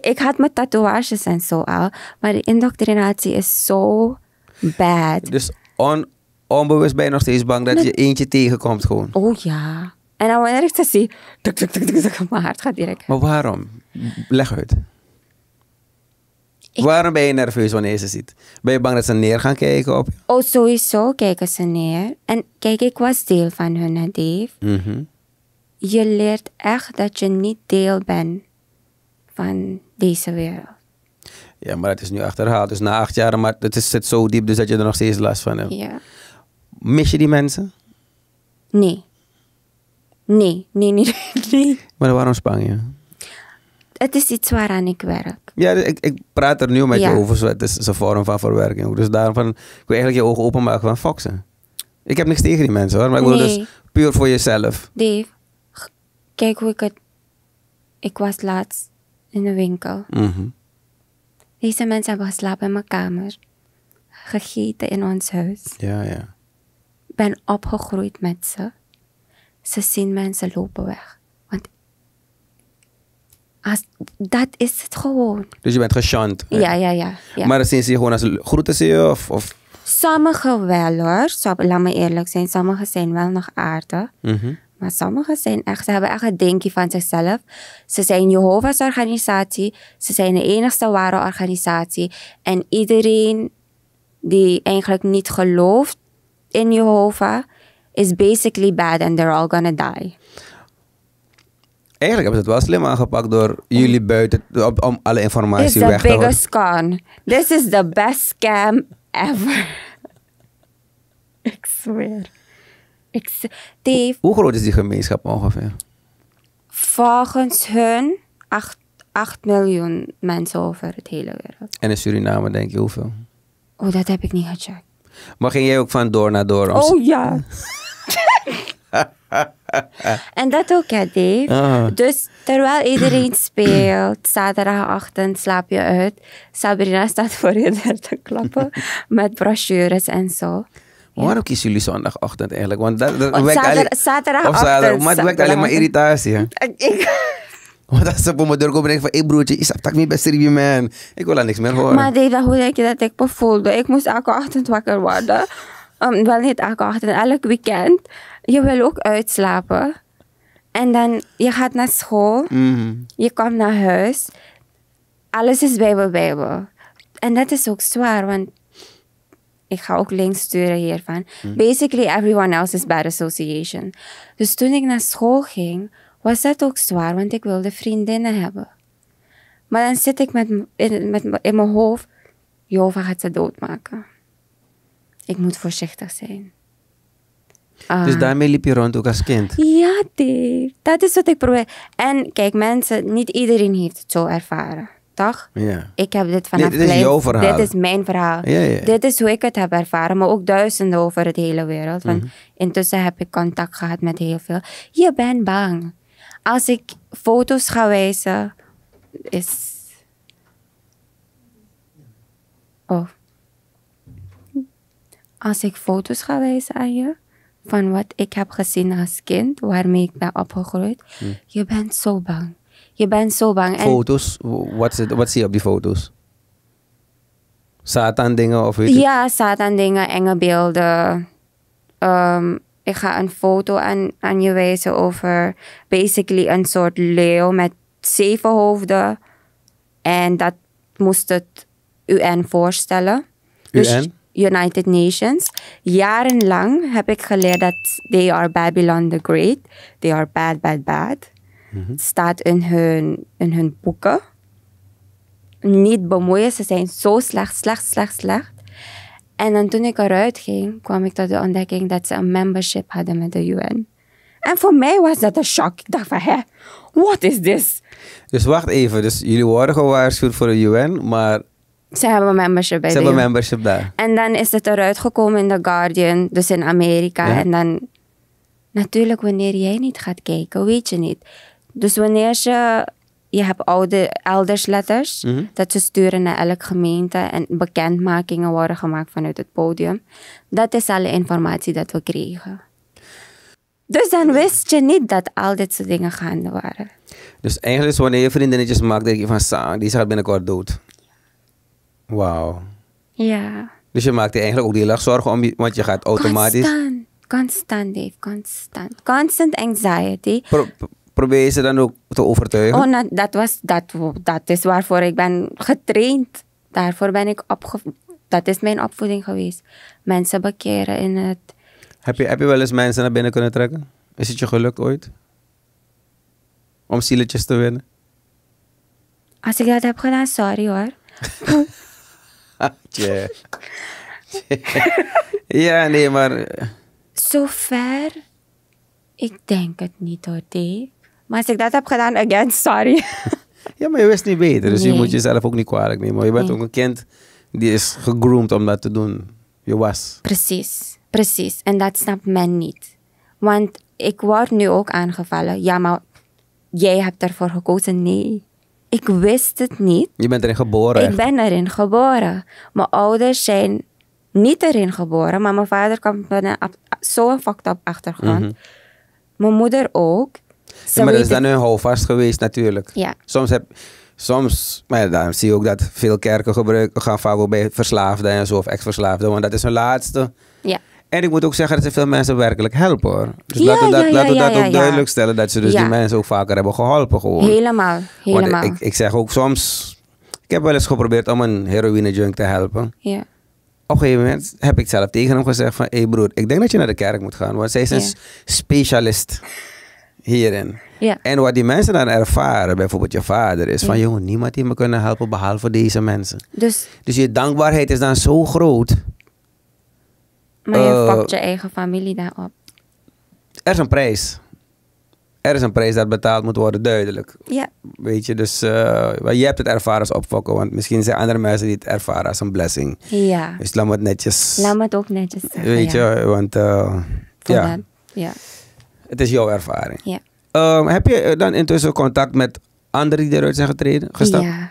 Ik had mijn tatoeages en zo al. Maar de indoctrinatie is zo bad. Dus on, onbewust ben je nog steeds bang dat je eentje tegenkomt gewoon? Oh ja. En dan wanneer ik dat zie, tuk, tuk, tuk, tuk, mijn hart gaat direct. Maar waarom? Leg uit. Waarom ben je nerveus wanneer je ze ziet? Ben je bang dat ze neer gaan kijken op je? Oh, sowieso kijken ze neer. En kijk, ik was deel van hun, Dave. Mhm. Je leert echt dat je niet deel bent van deze wereld. Ja, maar het is nu achterhaald. Dus na acht jaar, maar het is, zit zo diep dus dat je er nog steeds last van hebt. Ja. Mis je die mensen? Nee. Nee, nee, nee, nee. Maar waarom je? Het is iets waaraan ik werk. Ja, dus ik, ik praat er nu met je over. Het is een vorm van verwerking. Dus daarom van, ik wil eigenlijk je ogen openmaken van foxen. Ik heb niks tegen die mensen hoor. Maar ik wil dus puur voor jezelf. Dave, kijk hoe ik het... Ik was laatst in de winkel. Mhm. Deze mensen hebben geslapen in mijn kamer. Gegeten in ons huis. Ja, ja. Ben opgegroeid met ze. Ze zien mensen lopen weg. Want dat is het gewoon. Dus je bent geshunt? Ja, ja, ja, ja. Maar zien ze je gewoon als groeten ze je? Of, of? Sommigen wel hoor. Laat me eerlijk zijn. Sommigen zijn wel nog aardig. Mhm. Maar sommigen zijn echt, hebben echt een denkje van zichzelf. Ze zijn Jehovah's organisatie. Ze zijn de enigste ware organisatie. En iedereen die eigenlijk niet gelooft in Jehovah, is basically bad and they're all gonna die. Eigenlijk hebben ze het wel slim aangepakt door jullie buiten om alle informatie weg te halen. This is the biggest con. This is the best scam ever. Ik zweer. Ik Hoe groot is die gemeenschap ongeveer? Volgens hun 8, 8 miljoen mensen over het hele wereld. En in Suriname denk je hoeveel? Oh, dat heb ik niet gecheckt. Maar ging jij ook van door naar door? Oh ja. en dat ook, hè, Dave. Ah. Dus terwijl iedereen speelt, zaterdagochtend slaap je uit. Sabrina staat voor je daar te klappen met brochures en zo. Waarom kiezen jullie zondagochtend eigenlijk? Want dat, dat zater, zaterdagochtend. Zaterdag, maar het werkt alleen maar irritatie. Hè? Ik, dat ze op mijn deur komen ik van, hé hey broertje, is dat niet bij Serbië, man? Ik wil daar niks meer horen. Maar Deva, hoe denk je dat ik me voelde? Ik moest elke ochtend wakker worden. Um, wel niet elke ochtend, elk weekend. Je wil ook uitslapen. En dan, je gaat naar school. Mhm. Je komt naar huis. Alles is bijbel, bijbel. En dat is ook zwaar, want ik ga ook links sturen hiervan. Mhm. Basically, everyone else is bad association. Dus toen ik naar school ging was dat ook zwaar, want ik wilde vriendinnen hebben. Maar dan zit ik met, in, met, in mijn hoofd, Jehovah gaat ze doodmaken. Ik moet voorzichtig zijn. Ah. dus daarmee liep je rond ook als kind? Ja, Dat is wat ik probeer. En kijk, mensen, niet iedereen heeft het zo ervaren. Toch? Ja. Ik heb dit vanaf nee, Dit is jouw verhaal. Dit is mijn verhaal. Ja, Dit is hoe ik het heb ervaren, maar ook duizenden over het hele wereld. Want mhm. intussen heb ik contact gehad met heel veel. Je bent bang. Als ik foto's ga wijzen, is. Oh. Als ik foto's ga wijzen aan je van wat ik heb gezien als kind, waarmee ik ben opgegroeid, hmm. je bent zo bang. Je bent zo bang. Foto's? Wat zie je op die foto's? Satan dingen of weet Ja, Satan dingen, enge beelden. Um, ehm, ik ga een foto aan, aan je wijzen over basically een soort leeuw met zeven hoofden. En dat moest het UN voorstellen. UN? Dus United Nations. Jarenlang heb ik geleerd dat they are Babylon the Great. They are bad, bad, bad. Mhm. Staat in hun, in hun boeken. Niet bemoeien, ze zijn zo slecht, slecht, slecht, slecht. En dan toen ik eruit ging, kwam ik tot de ontdekking dat ze een membership hadden met de UN. En voor mij was dat een shock. Ik dacht van, hè, what is this? Dus wacht even, dus jullie worden gewaarschuwd voor de UN, maar... Ze hebben een membership bij ze hebben een membership daar. En dan is het eruit gekomen in The Guardian, dus in Amerika. En dan, natuurlijk, wanneer jij niet gaat kijken, weet je niet. Dus wanneer ze je hebt oude eldersletters. Mhm. Dat ze sturen naar elke gemeente. En bekendmakingen worden gemaakt vanuit het podium. Dat is alle informatie dat we kregen. Dus dan wist je niet dat al dit soort dingen gaande waren. Dus eigenlijk is wanneer je vriendinnetjes maakt, denk je van Saang, die gaat binnenkort dood. Wauw. Ja. Dus je maakt je eigenlijk ook die erg zorgen om, je, want je gaat automatisch... Constant, constant Dave, constant. Constant anxiety probeer je ze dan ook te overtuigen? Oh, nou, dat, was, dat, dat is waarvoor ik ben getraind. Daarvoor ben ik opgevoed. Dat is mijn opvoeding geweest. Mensen bekeren in het... Heb je, heb je wel eens mensen naar binnen kunnen trekken? Is het je geluk ooit? Om zieletjes te winnen? Als ik dat heb gedaan, sorry hoor. ja, nee, maar... Eh. Zover? Ik denk het niet hoor, thee. Maar als ik dat heb gedaan, again, sorry. ja, maar je wist niet beter. Dus je moet jezelf ook niet kwalijk nemen. Maar je bent ook een kind die is gegroomd om dat te doen. Je was. Precies, precies. En dat snapt men niet. Want ik word nu ook aangevallen. Ja, maar jij hebt ervoor gekozen. Nee. Ik wist het niet. Je bent erin geboren. Ik ben erin geboren. Mijn ouders zijn niet erin geboren, maar mijn vader kwam met zo'n fucked up achtergrond. Mhm. Mijn moeder ook maar dat is dan hun houvast geweest natuurlijk. Ja. Soms heb... Soms, maar ja, zie je ook dat veel kerken gebruiken, gaan vaak ook bij verslaafden en zo, of ex-verslaafden, want dat is hun laatste. Ja. En ik moet ook zeggen dat ze veel mensen werkelijk helpen hoor. Dus ja, laten we dat, ja, dat ook duidelijk stellen, dat ze dus die mensen ook vaker hebben geholpen gewoon. Helemaal, helemaal. ik, ik zeg ook soms, ik heb wel eens geprobeerd om een heroïne-junk te helpen. Ja. Op een gegeven moment heb ik zelf tegen hem gezegd van... hé hey broer, ik denk dat je naar de kerk moet gaan. Want zij is een specialist hierin. Ja. En wat die mensen dan ervaren, bijvoorbeeld je vader, is van, jongen, niemand die me kunnen helpen behalve deze mensen. Dus, dus je dankbaarheid is dan zo groot. Maar je eh, pakt je eigen familie daarop. Er is een prijs. Er is een prijs dat betaald moet worden, duidelijk. Ja. Weet je, dus eh, je hebt het ervaren als opfokken, want misschien zijn andere mensen die het ervaren als een blessing. Ja. Dus laat me het netjes. Laat me het ook netjes Weet je, want eh, ja. ja. Het is jouw ervaring. Ja. Ehm, heb je eh, dan intussen contact met anderen die eruit zijn getreden, gestapt? Ja.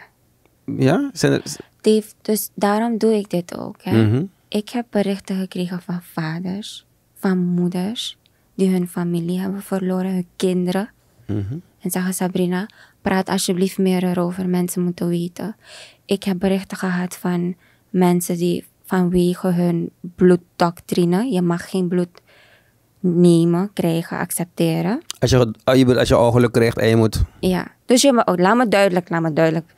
Ja? Zijn er... dus daarom doe ik dit ook. Mhm. Ik heb berichten gekregen van vaders, van moeders, die hun familie hebben verloren, hun kinderen. Mm En zeggen Sabrina, praat alsjeblieft meer erover, mensen moeten weten. Ik heb berichten gehad van mensen die vanwege hun bloeddoctrine, je mag geen bloed nemen, krijgen, accepteren. Als je, als je ongeluk krijgt en je moet. Ja, dus je, oh, laat me duidelijk, laat me duidelijk.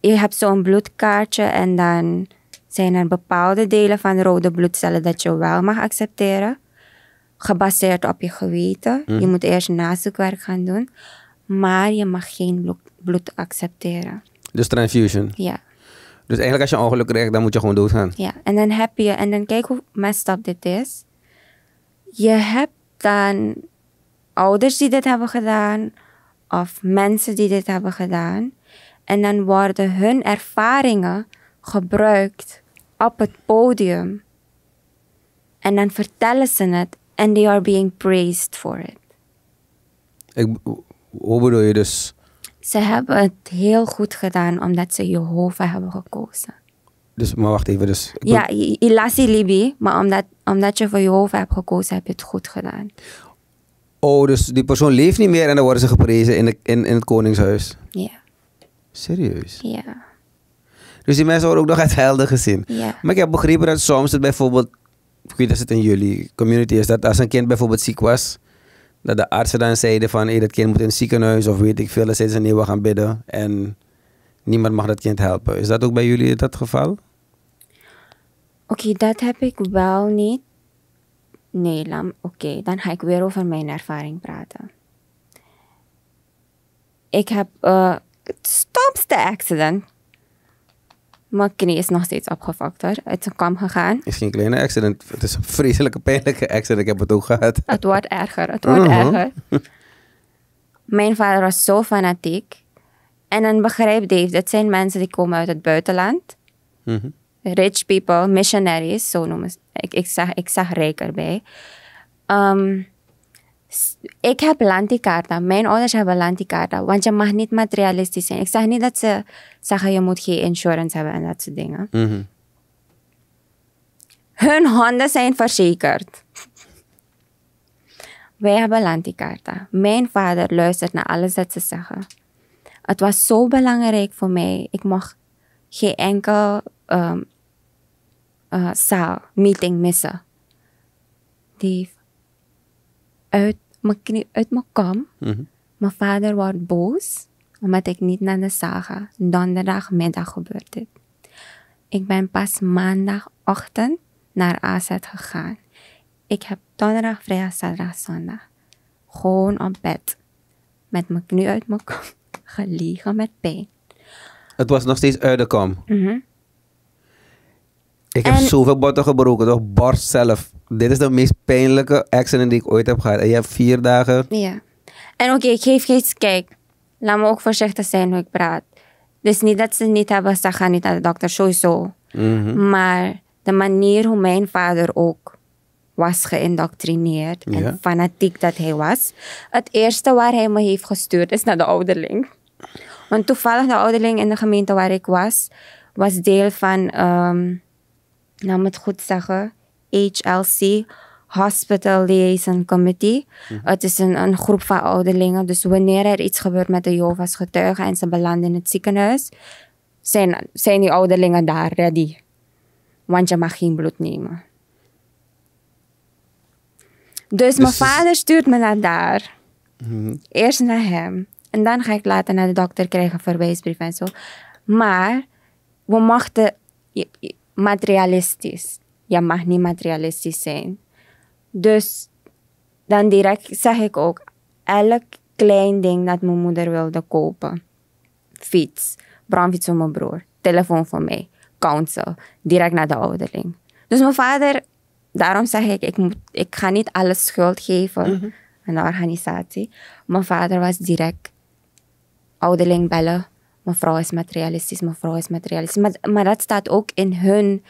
Je hebt zo'n bloedkaartje en dan zijn er bepaalde delen van rode bloedcellen dat je wel mag accepteren. Gebaseerd op je geweten. Je mhm. moet eerst nazoekwerk gaan doen. Maar je mag geen bloed, bloed accepteren. Dus transfusion? Ja. Dus eigenlijk als je ongeluk krijgt, dan moet je gewoon doodgaan? Ja, en dan heb je, en dan kijk hoe messed up dit is je hebt dan ouders die dit hebben gedaan of mensen die dit hebben gedaan. En dan worden hun ervaringen gebruikt op het podium. En dan vertellen ze het en they are being praised for it. Ik, hoe bedoel je dus? Ze hebben het heel goed gedaan omdat ze Jehovah hebben gekozen. Dus, maar wacht even. Dus, Ja, ilazi libi. Maar omdat, omdat je voor je hoofd hebt gekozen, heb je het goed gedaan. Oh, dus die persoon leeft niet meer en dan worden ze geprezen in, de, in, in het koningshuis? Ja. Serieus? Ja. Dus die mensen worden ook nog uit helden gezien. Ja. Maar ik heb begrepen dat soms het bijvoorbeeld... Ik weet dat het in jullie community is. Dat als een kind bijvoorbeeld ziek was... Dat de artsen dan zeiden van... Hey, dat kind moet in het ziekenhuis of weet ik veel. Dan zeiden ze nee, we gaan bidden. En niemand mag dat kind helpen. Is dat ook bij jullie dat geval? Oké, dat heb ik wel niet. Nee, Lam, oké, dan ga ik weer over mijn ervaring praten. Ik heb uh, eh, het stomste accident. Mijn knie is nog steeds opgefokt hoor. Het is een kam gegaan. is geen kleine accident. Het is een vreselijke pijnlijke accident. Ik heb het ook gehad. Het wordt erger. Het wordt uh-huh. erger. Mijn vader was zo fanatiek. En dan begrijp Dave, dat zijn mensen die komen uit het buitenland. Mm rich people, missionaries, zo noemen ze. Ik, ik, zag, ik zag rijk erbij. Um, ik heb lantikarta. Mijn ouders hebben lantikarta. Want je mag niet materialistisch zijn. Ik zag niet dat ze zeggen je moet geen insurance hebben en dat soort dingen. Mhm. Hun honden zijn verzekerd. Wij hebben lantikarta. Mijn vader luistert naar alles dat ze zeggen. Het was zo belangrijk voor mij. Ik mag geen enkel Um, uh, zaal, meeting missen. Die uit mijn, knie, uit mijn kam. Mijn mhm. vader wordt boos omdat ik niet naar de zaal ga. Donderdagmiddag gebeurt dit. Ik ben pas maandagochtend naar AZ gegaan. Ik heb donderdag, vrijdag, zaterdag, zondag gewoon op bed met mijn knie uit mijn kom gelegen met pijn. Het was nog steeds uit de kom? Mhm. Ik heb zoveel botten gebroken, toch? borst zelf. Dit is de meest pijnlijke accident die ik ooit heb gehad. En je hebt vier dagen. Ja. En oké, ik geef geen kijk. Laat me ook voorzichtig zijn hoe ik praat. Dus niet dat ze niet hebben, ze gaan niet naar de dokter, sowieso. Mhm. Maar de manier hoe mijn vader ook was geïndoctrineerd en fanatiek dat hij was. Het eerste waar hij me heeft gestuurd is naar de ouderling. Want toevallig de ouderling in de gemeente waar ik was, was deel van... Ehm, nou moet goed zeggen, HLC, Hospital Liaison Committee. Mhm. Het is een, groep van ouderlingen. Dus wanneer er iets gebeurt met de Jovas getuigen en ze belanden in het ziekenhuis, zijn, zijn die ouderlingen daar ready. Want je mag geen bloed nemen. Dus, mijn dus vader stuurt me naar daar. Mhm. Eerst naar hem. En dan ga ik later naar de dokter krijgen, verwijsbrief en zo. Maar we mochten materialistisch. Je mag niet materialistisch zijn. Dus dan direct zeg ik ook, elk klein ding dat mijn moeder wilde kopen. Fiets, brandfiets voor mijn broer, telefoon voor mij, counsel, direct naar de ouderling. Dus mijn vader, daarom zeg ik, ik, moet, ik ga niet alles schuld geven mhm. aan de organisatie. Mijn vader was direct ouderling bellen, mijn vrouw is materialistisch, mijn vrouw is materialistisch. Maar, maar dat staat ook in hun,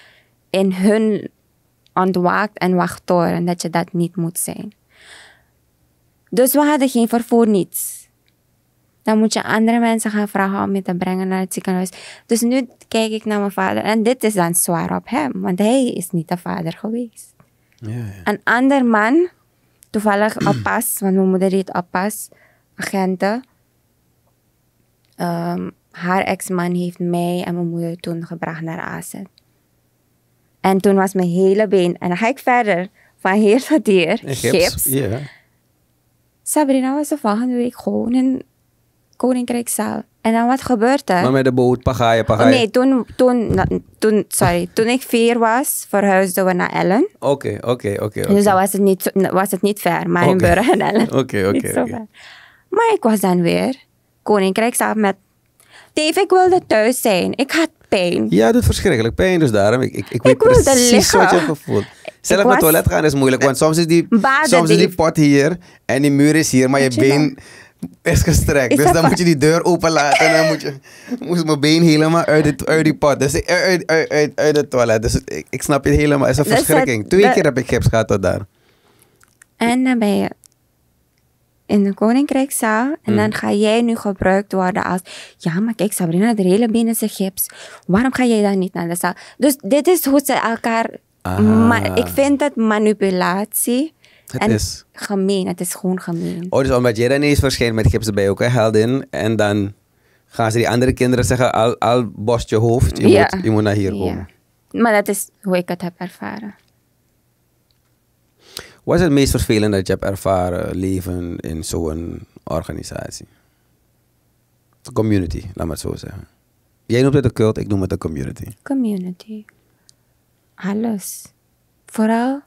in hun ontwaakt en wachttoren, dat je dat niet moet zijn. Dus we hadden geen vervoer, niets. Dan moet je andere mensen gaan vragen om je te brengen naar het ziekenhuis. Dus nu kijk ik naar mijn vader en dit is dan zwaar op hem, want hij is niet de vader geweest. Een ander man, toevallig oppas, want mijn moeder deed oppas, agenten. Ehm, haar ex-man heeft mij en mijn moeder toen gebracht naar Assen. En toen was mijn hele been, en dan ga ik verder, van hier tot hier, gips. Yeah. Sabrina was de volgende week gewoon in Koninkrijkzaal. En dan wat gebeurde er? Maar met de boot, pagaaien, pagaaien. nee, toen, toen, toen, sorry, toen ik vier was, verhuisden we naar Ellen. Oké, oké, oké. dus dan was het niet, was het niet ver, maar in Ellen. Oké, oké. Maar ik was dan weer Koninkrijkzaal met Dave, ik wilde thuis zijn. Ik had pijn. Ja, het doet verschrikkelijk pijn. Dus daarom, ik, ik, ik, weet precies liggen. wat Zelf naar het toilet gaan is moeilijk, want soms is die, soms is die pot hier en die muur is hier, maar je, been nou- is gestrekt. dus dan moet je die deur openlaten en dan moet je, moest mijn been helemaal uit, het, uit die pot, dus uit, uit, uit, het toilet. Dus ik, ik snap je helemaal, het is een dus verschrikking. Twee keer heb ik gips gehad tot daar. En dan ben je in de Koninkrijkzaal. En dan hmm. ga jij nu gebruikt worden als... Ja, maar kijk, Sabrina de hele binnen zijn gips. Waarom ga jij dan niet naar de zaal? Dus dit is hoe ze elkaar... Ah. Maar ik vind dat manipulatie... Het is... Gemeen, het is gewoon gemeen. Oh, dus omdat jij dan ineens verschijnt met gips bij ook, hè, heldin. En dan gaan ze die andere kinderen zeggen, al, al borst je hoofd, je, moet, je moet naar hier komen. Maar dat is hoe ik het heb ervaren. Wat is het meest vervelend dat je hebt ervaren leven in zo'n organisatie? De community, laat maar het zo zeggen. Jij noemt het een cult, ik noem het een community. Community. Alles. Vooral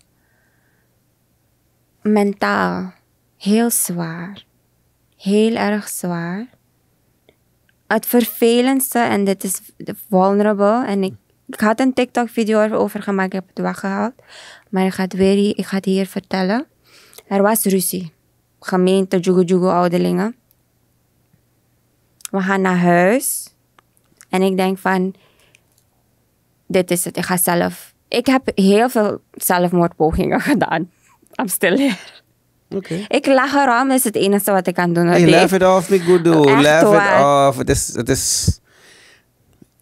mentaal. Heel zwaar. Heel erg zwaar. Het vervelendste, en dit is vulnerable, en ik, ik had een TikTok-video over gemaakt, ik heb het weggehaald. Maar ik ga het weer ik ga hier vertellen. Er was ruzie. Gemeente Jugujugu Ouderlingen. We gaan naar huis. En ik denk van, dit is het, ik ga zelf. Ik heb heel veel zelfmoordpogingen gedaan. I'm still here. Okay. Ik lach erom, is het enige wat ik kan doen. Hey, laugh it off, me good Laugh it off. Het is, het is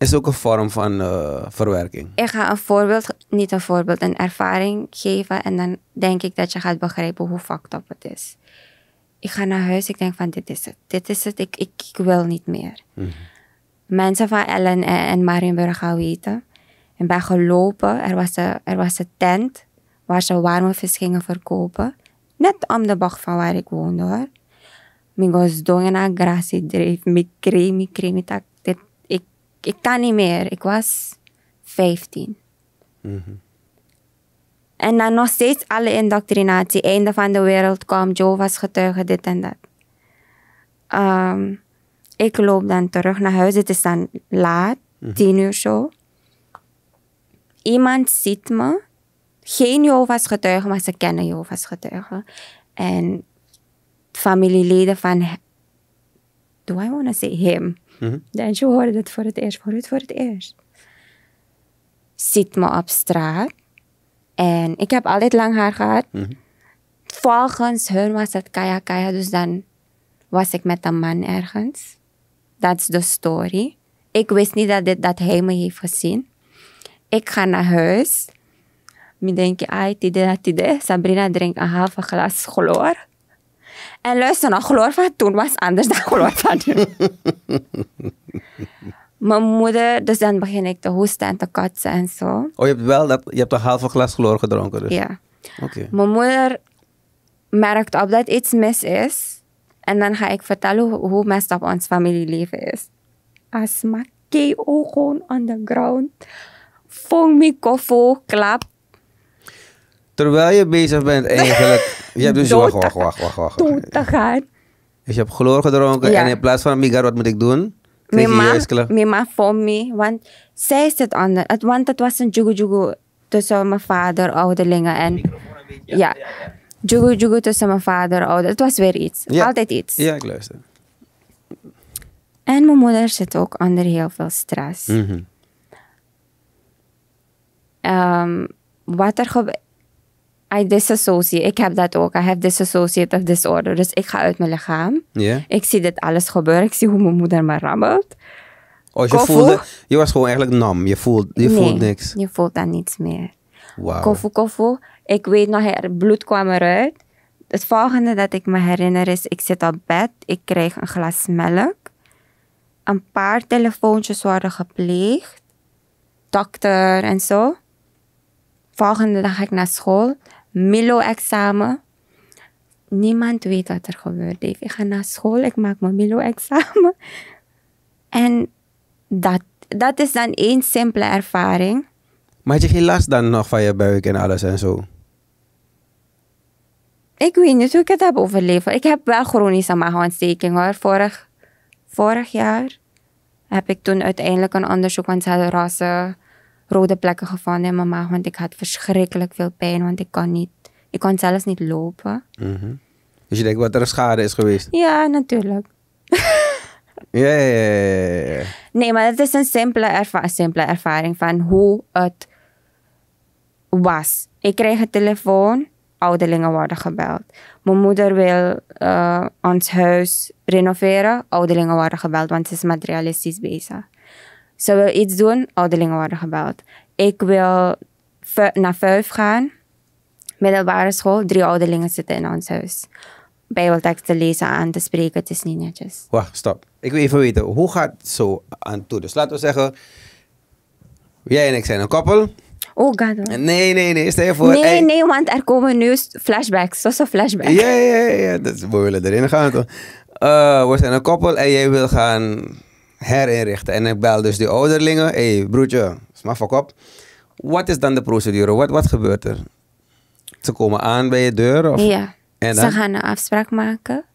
is ook een vorm van eh, verwerking. Ik ga een voorbeeld, niet een voorbeeld, een ervaring geven. En dan denk ik dat je gaat begrijpen hoe fucked up het is. Ik ga naar huis, ik denk van dit is het. Dit is het, ik, ik, wil niet meer. Mhm. Mensen van Ellen en, Marienburg gaan weten. En ben gelopen, er was, een, er was tent waar ze warme vis gingen verkopen. Net om de bocht van waar ik woonde hoor. Mingos dongen na grassi dreef, creme mikre, mitak ik kan niet meer. Ik was 15. Mhm. En dan nog steeds alle indoctrinatie. Einde van de wereld kwam, Joe was getuige, dit en dat. Ehm, ik loop dan terug naar huis. Het is dan laat, mm tien uur zo. Iemand ziet me. Geen Jehovah's getuige, maar ze kennen Jehovah's getuige. En familieleden van... Do I want to say him? -hmm. En je hoorde het voor het eerst, voor het voor het eerst. Zit me op straat. En ik heb altijd lang haar gehad. Mm -hmm. Volgens was het kaya kaya. Dus dan was ik met een man ergens. Dat is de story. Ik wist niet dat, dit, dat hij me heeft gezien. Ik ga naar huis. Ik denk, ai, tide, tide. Sabrina drinkt een halve glas chloor. En luister naar nou, chloorvaat, toen was anders dan chloorvaat Mijn moeder, dus dan begin ik te hoesten en te kotsen en zo. Oh, je hebt wel dat, je hebt een halve glas chloor gedronken dus? Ja. Oké. Mijn moeder merkt op dat iets mis is. En dan ga ik vertellen hoe, hoe op up ons familieleven is. Asma, KO gewoon on the ground. Vong me koffie, klap. Terwijl je bezig bent eigenlijk je hebt dus wacht, wacht, wacht, wacht, wacht. Dood te gaan. Dus je hebt chloor gedronken ja. en in plaats van migar, wat moet ik doen? Mima voor me, want zij is het anders. Want het was een jugu-jugu tussen mijn vader, ouderlingen en... Ja, ja. Jugu-jugu tussen mijn vader, ouder. Het was weer iets. Ja. Altijd iets. Ja, ik luister. En mijn moeder zit ook onder heel veel stress. Mm wat er gebeurt I disassociate. Ik heb dat ook. I have dissociative disorder. Dus ik ga uit mijn lichaam. Ik zie dit alles gebeuren. Ik zie hoe mijn moeder me rammelt. Oh, je, je was gewoon eigenlijk nam. Je voelt, je voelt niks. Je voelt dan niets meer. Wow. Kofu, kofu. Ik weet nog, het bloed kwam eruit. Het volgende dat ik me herinner is, ik zit op bed. Ik krijg een glas melk. Een paar telefoontjes worden gepleegd. Dokter en zo. Volgende dag ga ik naar school. Milo-examen. Niemand weet wat er gebeurt. Ik ga naar school, ik maak mijn Milo-examen. En dat, dat is dan één simpele ervaring. Maar had je geen last dan nog van je buik en alles en zo? Ik weet niet hoe ik het heb overleefd. Ik heb wel chronische maagontsteking hoor. Vorig, vorig jaar heb ik toen uiteindelijk een onderzoek, aan het rode plekken gevonden in mijn maag, want ik had verschrikkelijk veel pijn, want ik kon niet, ik kon zelfs niet lopen. Mhm. Dus je denkt wat er schade is geweest? Ja, natuurlijk. Nee, maar het is een simpele, ervaring van hoe het was. Ik kreeg een telefoon, ouderlingen worden gebeld. Mijn moeder wil eh, ons huis renoveren, ouderlingen worden gebeld, want ze is materialistisch bezig. Ze wil iets doen, ouderlingen oh, worden gebeld. Ik wil naar vijf gaan, middelbare school. Drie ouderlingen zitten in ons huis. Bijbelteksten lezen aan te spreken, het is niet netjes. Wacht, stop. Ik wil even weten, hoe gaat het zo aan toe? Dus laten we zeggen, jij en ik zijn een koppel. Oh god. Nee, nee, nee. Stel je voor. Nee, nee, want er komen nu flashbacks. zoals is een flashback. Ja, ja, ja. Dat, we willen erin gaan. Eh, we zijn een koppel en jij wil gaan herinrichten. En ik bel dus die ouderlingen. Hé, hey, broertje, sma op. Wat is dan de procedure? Wat, wat gebeurt er? Ze komen aan bij je deur? Of? Ja. Ze gaan een afspraak maken.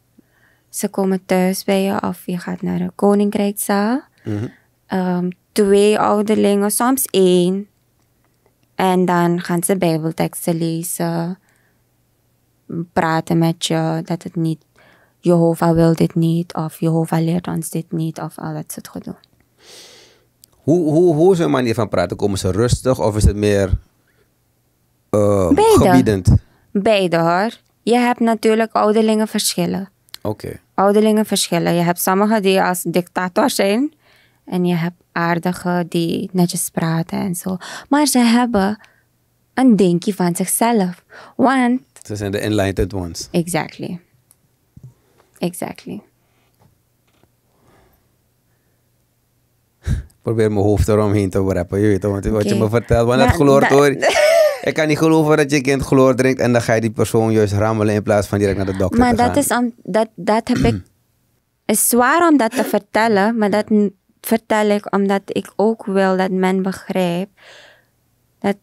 Ze komen thuis bij je of je gaat naar een Koninkrijkzaal. Mhm. Ehm, twee ouderlingen, soms één. En dan gaan ze bijbelteksten lezen. Praten met je dat het niet Jehovah wil dit niet of Jehovah leert ons dit niet of al dat soort gedoe. Hoe, hoe, hoe is hun manier van praten? Komen ze rustig of is het meer uh, Beide. gebiedend? Beide hoor. Je hebt natuurlijk ouderlingen verschillen. Oké. Ouderlingen verschillen. Je hebt sommigen die als dictator zijn. En je hebt aardige die netjes praten en zo. Maar ze hebben een denkje van zichzelf. Want... Ze zijn de enlightened ones. Exactly. Exactly. Probeer mijn hoofd eromheen te wrappen. Je weet toch, okay. wat je me vertelt. Want dat gloort hoor. Ik kan niet geloven dat je kind chloor drinkt en dan ga je die persoon juist rammelen in plaats van direct naar de dokter maar dat Is dat, dat heb ik. is zwaar om dat te vertellen, maar dat vertel ik omdat ik ook wil dat men begrijpt. Dat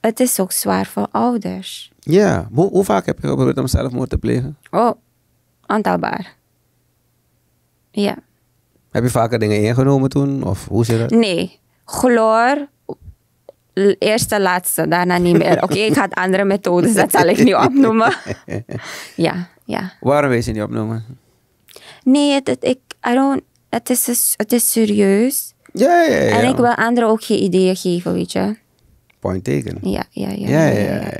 het is ook zwaar voor ouders. Ja, hoe, vaak heb je geprobeerd om zelfmoord te plegen? Oh, ontelbaar. Ja. Heb je vaker dingen ingenomen toen? Of hoe zit het? Nee. Chloor, eerste, laatste, daarna niet meer. Oké, ik had andere methodes, dat zal ik niet opnoemen. ja, ja. Waarom wil je ze niet opnoemen? Nee, het, ik, I don't, het, is, dus, het is serieus. Ja, ja, ja. En ik wil anderen ook geen ideeën geven, weet je point Ja, ja, ja. ja, ja, ja,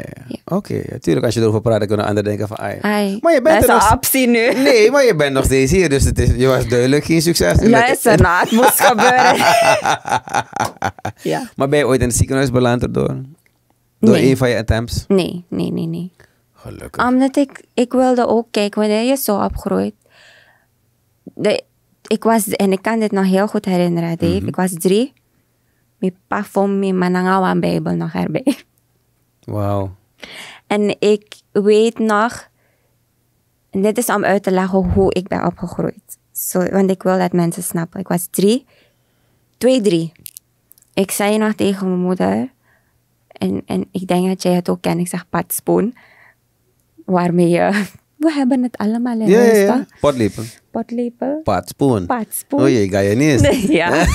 Oké, okay, natuurlijk als je erover praat, kunnen anderen denken van... Ai, ai maar je bent dat er is een optie nu. Nee, maar je bent nog steeds hier, dus het is, je was duidelijk geen succes. Luister, na nou, het moest gebeuren. ja. Maar ben je ooit in het ziekenhuis beland erdoor? Door nee. een van je attempts? Nee, nee, nee, nee. Gelukkig. Omdat ik, ik wilde ook kijken, wanneer je zo opgroeit... De, ik was, en ik kan dit nog heel goed herinneren, Dave. Mhm. Ik was drie mijn parfum mijn Manangawa Bijbel nog erbij. Wauw. En ik weet nog, dit is om uit te leggen hoe ik ben opgegroeid. Zo, want ik wil dat mensen snappen. Ik was drie, twee, drie. Ik zei nog tegen mijn moeder, en, en ik denk dat jij het ook kent, ik zeg patspoen, waarmee je we hebben het allemaal in ja, huis, ja, ja. Potlepel. Potlepel. Paatspoen. Paatspoen. Oh jee, ga je niet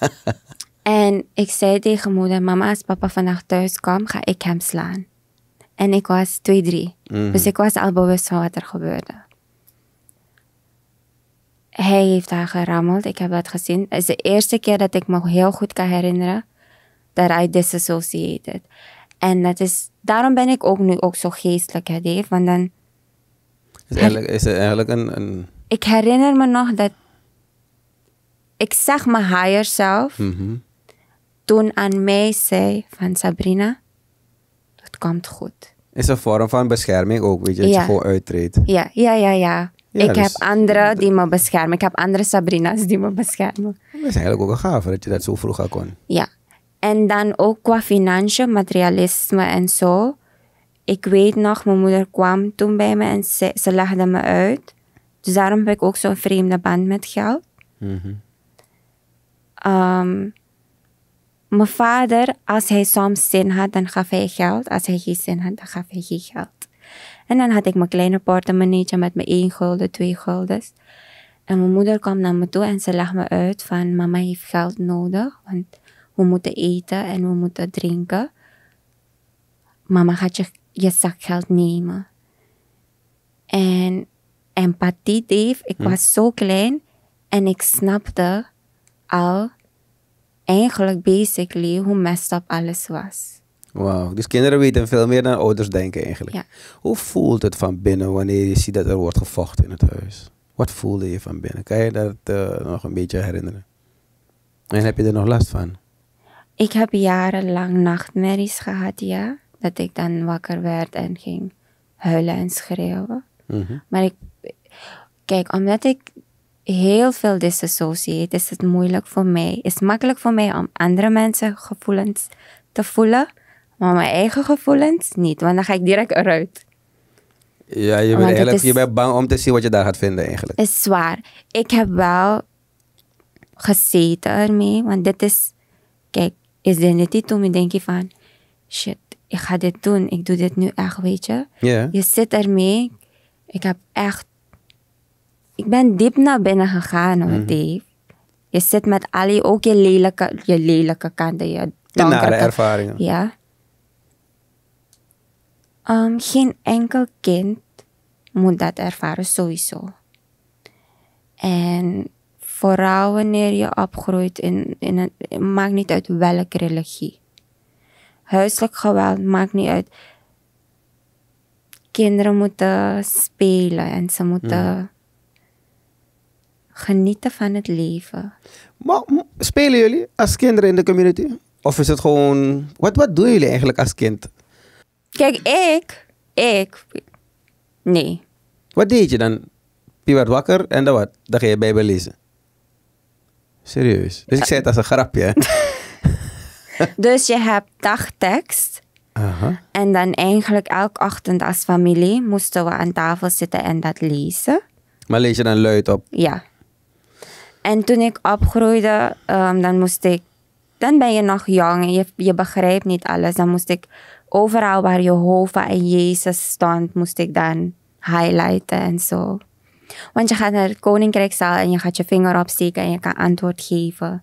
En ik zei tegen moeder, mama, als papa vandaag thuis kwam, ga ik hem slaan. En ik was twee, drie. Mhm. Dus ik was al bewust van wat er gebeurde. Hij heeft haar gerammeld, ik heb dat gezien. Het is de eerste keer dat ik me heel goed kan herinneren dat hij disassociated. En dat is, daarom ben ik ook nu ook zo geestelijk, hè, want dan... Is, eigenlijk, het eigenlijk een, een, Ik herinner me nog dat... Ik zag mijn higher self. Mm toen aan mij zei van Sabrina, dat komt goed. Is een vorm van bescherming ook, weet je, dat je gewoon uittreedt. Ja, ja, ja, ja. ik heb dus- anderen die me beschermen. Ik heb andere Sabrina's die me beschermen. Dat is eigenlijk ook een gave dat je dat zo vroeg al kon. Ja. En dan ook qua financiën, materialisme en zo. Ik weet nog, mijn moeder kwam toen bij me en ze, ze legde me uit. Dus daarom heb ik ook zo'n vreemde band met geld. Mm mijn vader, als hij soms zin had, dan gaf hij geld. Als hij geen zin had, dan gaf hij geen geld. En dan had ik mijn kleine portemonneetje met mijn één gulden, twee gulden. En mijn moeder kwam naar me toe en ze lag me uit van mama heeft geld nodig, want we moeten eten en we moeten drinken. Mama gaat je, je geld nemen. En empathie, Dave, ik hm. was zo klein en ik snapte al eigenlijk basically hoe messed up alles was. Wauw, dus kinderen weten veel meer dan ouders denken eigenlijk. Ja. Hoe voelt het van binnen wanneer je ziet dat er wordt gevochten in het huis? Wat voelde je van binnen? Kan je dat eh, nog een beetje herinneren? En heb je er nog last van? Ik heb jarenlang nachtmerries gehad, ja. Dat ik dan wakker werd en ging huilen en schreeuwen. Mhm. Maar ik, kijk, omdat ik heel veel disassociate, dus is het moeilijk voor mij. Is makkelijk voor mij om andere mensen gevoelens te voelen, maar mijn eigen gevoelens niet, want dan ga ik direct eruit. Ja, je bent, eigenlijk, je bent bang om te zien wat je daar gaat vinden eigenlijk. Is zwaar. Ik heb wel gezeten ermee, want dit is, kijk, is dit niet toen ik denk je van, shit, ik ga dit doen, ik doe dit nu echt, weet je. Je zit ermee. Ik heb echt ik ben diep naar binnen gegaan hoor, mhm. Dave. Je zit met al je, ook je lelijke, je lelijke kanten, je donkere ervaringen. Ja. Ehm, geen enkel kind moet dat ervaren, sowieso. En vooral wanneer je opgroeit in, in het maakt niet uit welke religie. Huiselijk geweld maakt niet uit. Kinderen moeten spelen en ze moeten... Mhm genieten van het leven. Maar hm, spelen jullie als kinderen in de community? Of is het gewoon. Wat, wat doen jullie eigenlijk als kind? Kijk, ik. Ik. Nee. Wat deed je dan? Je werd wakker en dan wat? Dan ging je Bijbel lezen. Serieus. Dus ik zei het als een grapje. dus je hebt dagtekst. Aha. En dan eigenlijk elke ochtend als familie moesten we aan tafel zitten en dat lezen. Maar lees je dan luid op? Ja. En toen ik opgroeide, ehm, dan moest ik... Dan ben je nog jong en je, begrijpt niet alles. Dan moest ik overal waar Jehovah en Jezus stond, moest ik dan highlighten en zo. Want je gaat naar het Koninkrijkzaal en je gaat je vinger opsteken en je kan antwoord geven.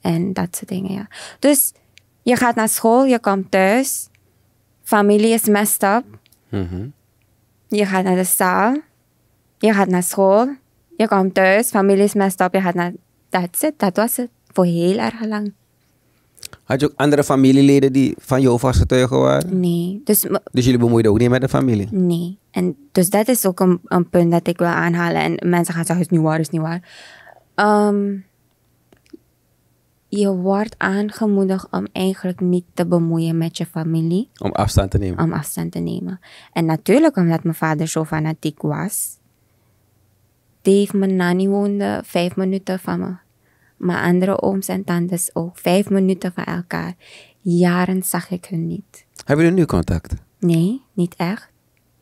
En dat soort dingen, ja. Dus je gaat naar school, je komt thuis. Familie is messed up. Mhm. Je gaat naar de zaal. Je gaat naar school. Je kwam thuis, familie is mijn stap. je gaat naar... Dat zit, dat was het. Voor heel erg lang. Had je ook andere familieleden die van jou getuigen waren? Nee. Dus, dus jullie bemoeiden ook niet met de familie? Nee. En dus dat is ook een, punt dat ik wil aanhalen. En mensen gaan zeggen, het is niet waar, is niet waar. Ähm, je wordt aangemoedigd om eigenlijk niet te bemoeien met je familie. Om afstand te nemen. Om afstand te nemen. En natuurlijk omdat mijn vader zo fanatiek was, Steve, mijn nanny, woonde vijf minuten van me. Mijn andere ooms en tantes ook. Vijf minuten van elkaar. Jaren zag ik hun niet. Hebben jullie nu contact? Nee, niet echt.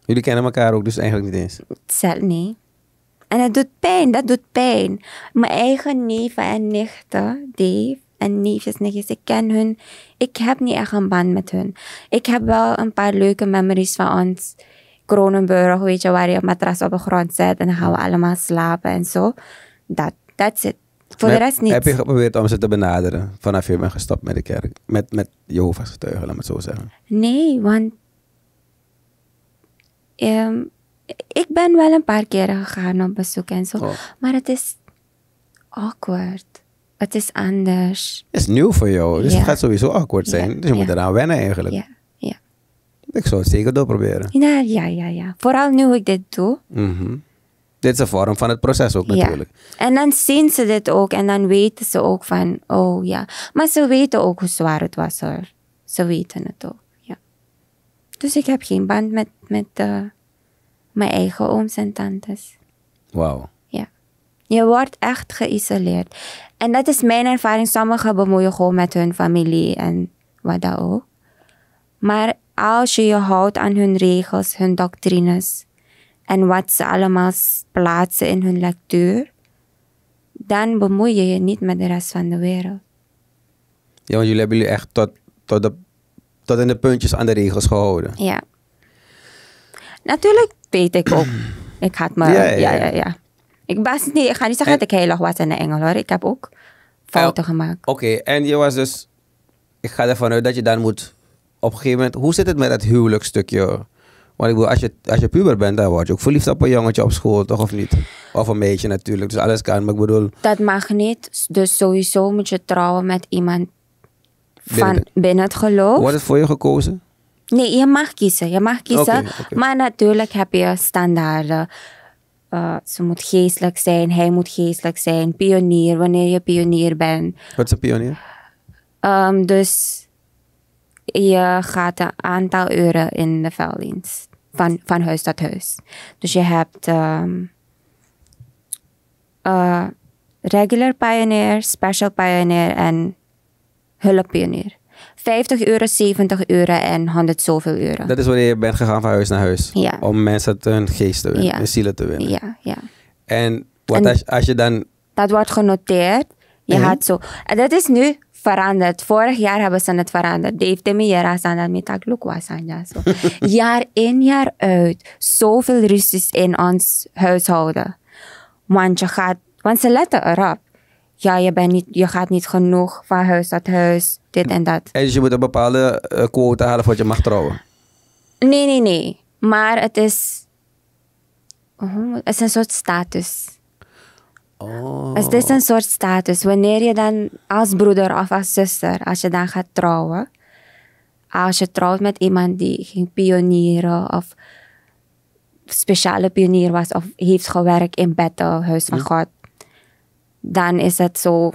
Jullie kennen elkaar ook dus eigenlijk niet eens? Zelf, nee. En dat doet pijn, dat doet pijn. Mijn eigen neven en nichten, Dave en neefjes, nichtjes, ik ken hun. Ik heb niet echt een band met hun. Ik heb wel een paar leuke memories van ons Kronenburg, weet je, waar je matras op de grond zet en dan gaan we allemaal slapen en zo. Dat, that's it. Voor de rest niet. Heb je geprobeerd om ze te benaderen vanaf je bent gestopt met de kerk? Met, met Jehovah's getuigen, laat me het zo zeggen. Nee, want ehm, ik ben wel een paar keren gegaan op bezoek en zo. Oh. Maar het is awkward. Het is anders. Het is nieuw voor jou, dus het gaat sowieso awkward zijn. Dus je moet eraan wennen eigenlijk. Ja. Ik zou het zeker doorproberen. Ja, ja, ja, ja. Vooral nu ik dit doe. Mhm. Dit is een vorm van het proces ook natuurlijk. En dan zien ze dit ook en dan weten ze ook van, oh ja. Maar ze weten ook hoe zwaar het was hoor. Ze weten het ook, ja. Dus ik heb geen band met, met eh, mijn eigen ooms en tantes. Wauw. Ja. Je wordt echt geïsoleerd. En dat is mijn ervaring. Sommigen bemoeien gewoon met hun familie en wat dan ook. Maar als je je houdt aan hun regels, hun doctrines en wat ze allemaal plaatsen in hun lectuur, dan bemoei je je niet met de rest van de wereld. Ja, want jullie hebben jullie echt tot, tot, de, tot in de puntjes aan de regels gehouden. Ja. Natuurlijk weet ik ook. ik had me. Ja, ja, ja. Ik, was niet, ik ga niet zeggen dat ik heilig was in een engel hoor. Ik heb ook fouten gemaakt. Oké, en je was dus. Ik ga ervan uit dat je dan moet op een gegeven moment, hoe zit het met dat huwelijkstukje? Want ik bedoel, als je, als je puber bent, dan word je ook verliefd op een jongetje op school, toch of niet? Of een meisje natuurlijk, dus alles kan. Maar ik bedoel... Dat mag niet, dus sowieso moet je trouwen met iemand van binnen, het geloof. Wordt het voor je gekozen? Nee, je mag kiezen. Je mag kiezen. Maar natuurlijk heb je standaarden. Eh, ze moet geestelijk zijn, hij moet geestelijk zijn. Pionier, wanneer je pionier bent. Wat is een pionier? Ehm, dus je gaat een aantal uren in de vuildienst. Van, van huis tot huis. Dus je hebt ehm, eh, regular pioneer, special pioneer en hulppionier. 50 euro, 70 euro en 100 zoveel euro. Dat is wanneer je bent gegaan van huis naar huis. Om mensen te hun geest te winnen, hun zielen te winnen. Ja, ja. En, wat en als, als je dan... Dat wordt genoteerd. Je gaat mhm. zo... En dat is nu veranderd. Vorig jaar hebben ze het veranderd. Dave de Miera aan ja Zo. jaar in, jaar uit. Zoveel ruzies in ons huishouden. Want je gaat, want ze letten erop. Ja, je, bent niet, je gaat niet genoeg van huis tot huis, dit en dat. En dus je moet een bepaalde eh, quota halen voordat je mag trouwen? Nee, nee, nee. Maar het is, het is een soort status. Oh. Dus het is een soort status. Wanneer je dan als broeder of als zuster, als je dan gaat trouwen, als je trouwt met iemand die ging pionieren of speciale pionier was of heeft gewerkt in Battle, Huis van God, dan is het zo,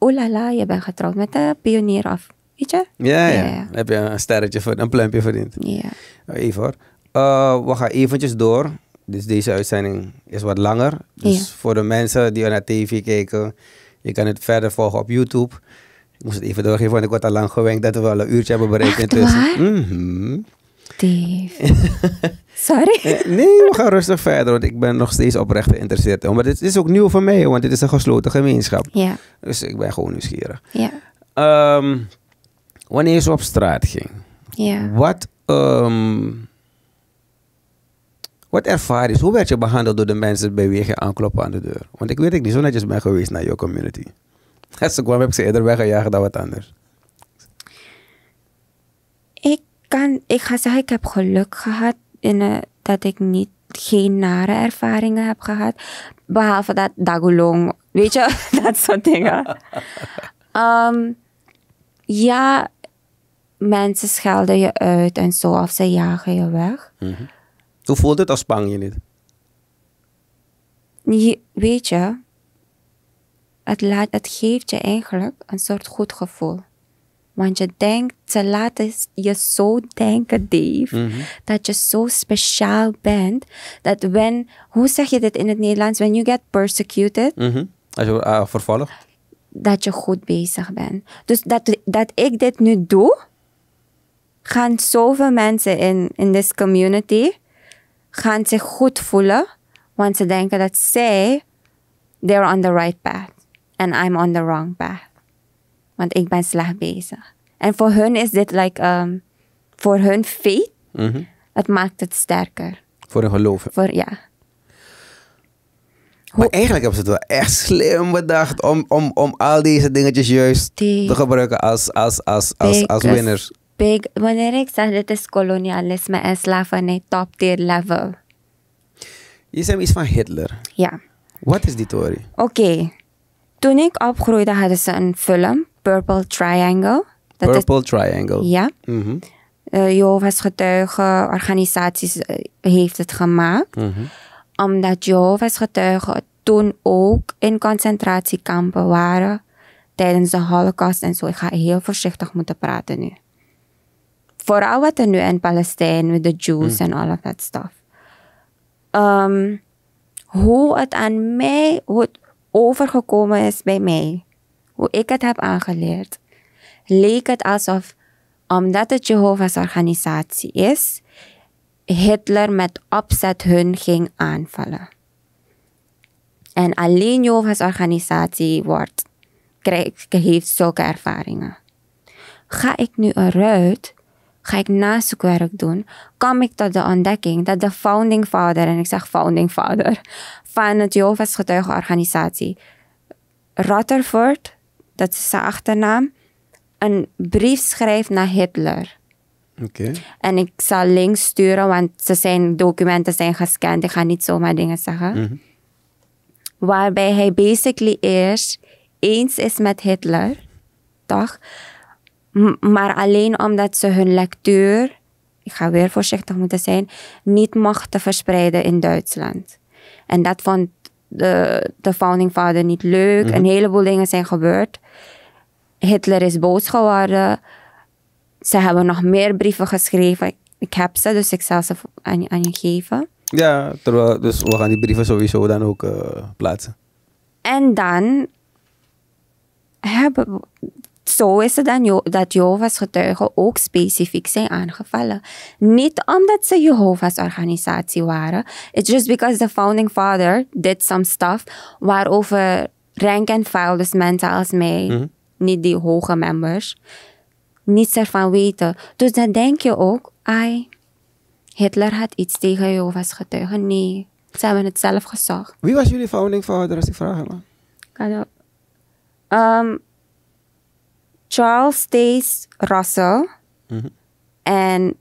oeh, la, je bent getrouwd met een pionier of weet je? Ja, ja. Heb je een sterretje, voor, een pluimpje verdiend. Ja. Even hoor. Eh, we gaan eventjes door. Dus deze uitzending is wat langer. Dus ja. voor de mensen die naar tv kijken, je kan het verder volgen op YouTube. Ik moest het even doorgeven, want ik word al lang gewenkt dat we al een uurtje hebben bereikt. Echt dus, waar? Mm Sorry? nee, we gaan rustig verder, want ik ben nog steeds oprecht geïnteresseerd. Maar dit is ook nieuw voor mij, want dit is een gesloten gemeenschap. Ja. Dus ik ben gewoon nieuwsgierig. Ja. Ehm, wanneer je op straat ging, ja. wat ehm, wat ervaar is, hoe werd je behandeld door de mensen bij wie je aankloppen aan de deur? Want ik weet dat ik niet zo netjes ben geweest naar jouw community. Als ze kwam, heb ik ze eerder weggejaagd dan wat anders. Ik, kan, ik ga zeggen, ik heb geluk gehad in, eh, dat ik niet, geen nare ervaringen heb gehad. Behalve dat dagulong, weet je, dat soort dingen. Ehm, ja, mensen schelden je uit en zo, of ze jagen je weg. Mhm. Hoe voelt het als bang je niet? weet je, het, laat, het geeft je eigenlijk een soort goed gevoel. Want je denkt, ze laten je zo denken, Dave, mhm. dat je zo speciaal bent. Dat when, hoe zeg je dit in het Nederlands? When you get persecuted. Mhm. Als je eh, vervolgd. Dat je goed bezig bent. Dus dat, dat ik dit nu doe, gaan zoveel mensen in, in this community gaan zich goed voelen, want ze denken dat zij, they're on the right path and I'm on the wrong path. Want ik ben slecht bezig. En voor hen is dit like, um, voor hun faith, mhm. het maakt het sterker. Voor hun geloven. Voor, ja. Maar eigenlijk hebben ze het wel echt slim bedacht om, om, om al deze dingetjes juist te gebruiken als, als, als, als, als, als winners big wanneer ik zeg dit is kolonialisme en slavernij top tier level. Is er iets van Hitler. Ja. Wat is die theorie? Oké. Okay. Toen ik opgroeide hadden ze een film, Purple Triangle. Purple Triangle. Ja. Mm -hmm. Jehovah's getuigen, eh, heeft het gemaakt. Mhm. Omdat Jehovah's getuigen toen ook in concentratiekampen waren tijdens de holocaust en zo. Ik ga heel voorzichtig moeten praten nu vooral wat er nu in Palestijn met de Jews hmm. en all of that stuff. Ehm, hoe het aan mij, hoe het overgekomen is bij mij, hoe ik het heb aangeleerd, leek het alsof, omdat het Jehovah's organisatie is, Hitler met opzet hun ging aanvallen. En alleen Jehovah's organisatie wordt, krijgt, heeft zulke ervaringen. Ga ik nu eruit Ga ik nazoekwerk doen? Kom ik tot de ontdekking dat de founding father, en ik zeg founding father, van het Jehovah's getuigenorganisatie, Rutherford, dat is zijn achternaam, een brief schrijft naar Hitler. Okay. En ik zal links sturen, want ze zijn, documenten zijn gescand. Ik ga niet zomaar dingen zeggen. Mhm. Waarbij hij basically eerst eens is met Hitler, toch? maar alleen omdat ze hun lectuur, ik ga weer voorzichtig moeten zijn, niet mochten verspreiden in Duitsland. En dat vond de, de founding father niet leuk. Mhm. Een heleboel dingen zijn gebeurd. Hitler is boos geworden. Ze hebben nog meer brieven geschreven. Ik heb ze, dus ik zal ze aan, je geven. Ja, terwijl, dus we gaan die brieven sowieso dan ook uh, plaatsen. En dan hebben zo is het dan dat Jehovah's getuigen ook specifiek zijn aangevallen. Niet omdat ze Jehovah's organisatie waren. It's just because the founding father did some stuff waarover rank en file, dus mensen als mij, mhm. niet die hoge members, niets ervan weten. Dus dan denk je ook, ai, Hitler had iets tegen Jehovah's getuigen. Nee, ze hebben het zelf gezocht. Wie was jullie founding father, als ik vraag Kan Um, Charles Stace Russell. Mhm. En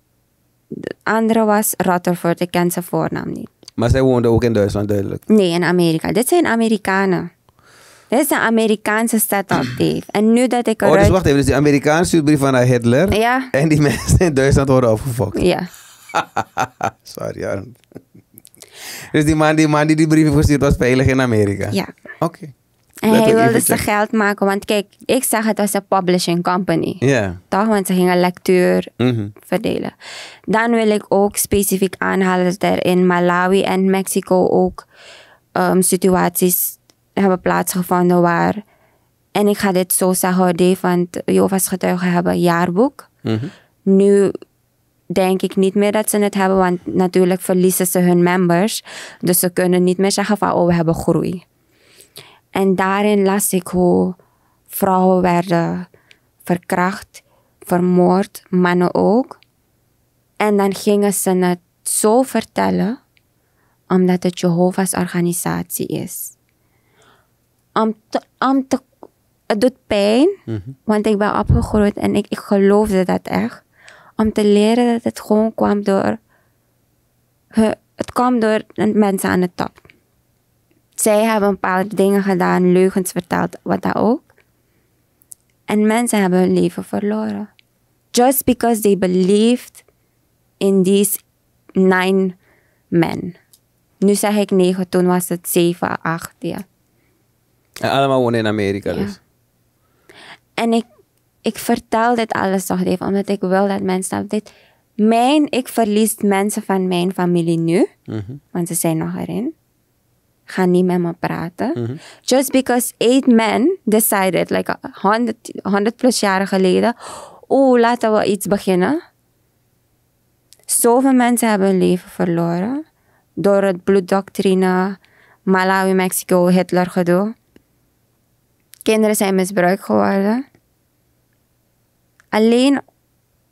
de andere was Rutherford. Ik ken zijn voornaam niet. Maar zij woonden ook in Duitsland, duidelijk. Nee, in Amerika. Dit zijn Amerikanen. Dit is een Amerikaanse setup, Dave. En nu dat ik eruit... Oh, dus wacht even. Dus die Amerikaanse stuurt van naar Hitler. Ja. En die mensen in Duitsland worden opgefokt. Ja. Sorry, ja. Dus die man, die man die die brief heeft was veilig in Amerika? Ja. Oké. En hij wilde ze geld maken, want kijk, ik zag het als een publishing company. Ja. Toch? Want ze gingen lectuur mhm. verdelen. Dan wil ik ook specifiek aanhalen dat er in Malawi en Mexico ook ehm, situaties hebben plaatsgevonden waar, en ik ga dit zo zeggen, Dave, want Jovas getuigen hebben jaarboek. Mhm. Nu denk ik niet meer dat ze het hebben, want natuurlijk verliezen ze hun members. Dus ze kunnen niet meer zeggen van, oh, we hebben groei. En daarin las ik hoe vrouwen werden verkracht, vermoord, mannen ook. En dan gingen ze het zo vertellen, omdat het Jehovah's organisatie is. Om te, om te, het doet pijn, mhm. want ik ben opgegroeid en ik, ik geloofde dat echt. Om te leren dat het gewoon kwam door. Het kwam door mensen aan de top. Zij hebben bepaalde dingen gedaan, leugens verteld, wat dan ook. En mensen hebben hun leven verloren. Just because they believed in these nine men. Nu zeg ik negen, toen was het zeven, acht, ja. En allemaal wonen in Amerika dus? En ik, ik vertel dit alles nog even, omdat ik wil dat mensen dit... Mijn, ik verlies mensen van mijn familie nu, mhm. want ze zijn nog erin ga niet met me praten. Mhm. Just because eight men decided, like 100, 100 plus jaren geleden, oh laten we iets beginnen. Zoveel mensen hebben hun leven verloren door het bloeddoctrine, Malawi, Mexico, Hitler gedoe. Kinderen zijn misbruikt geworden. Alleen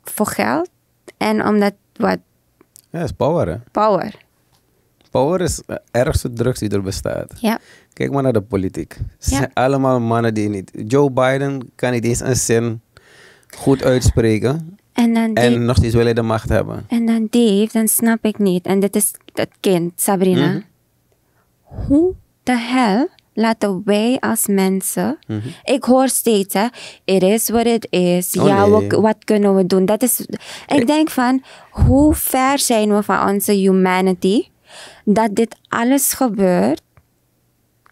voor geld en omdat wat. Ja, is power, hè? Power. Power is de ergste drugs die er bestaat. Ja. Kijk maar naar de politiek. Ze zijn allemaal mannen die niet. Joe Biden kan niet eens een zin goed uitspreken. En, dan en nog steeds willen hij de macht hebben. En dan Dave, dan snap ik niet. En dit is dat kind, Sabrina. Mm -hmm. Hoe de hel laten wij als mensen. Mhm. Ik hoor steeds, hè, it is what it is. Oh, ja, wat, kunnen we doen? Dat is, ik denk van, hoe ver zijn we van onze humanity? dat dit alles gebeurt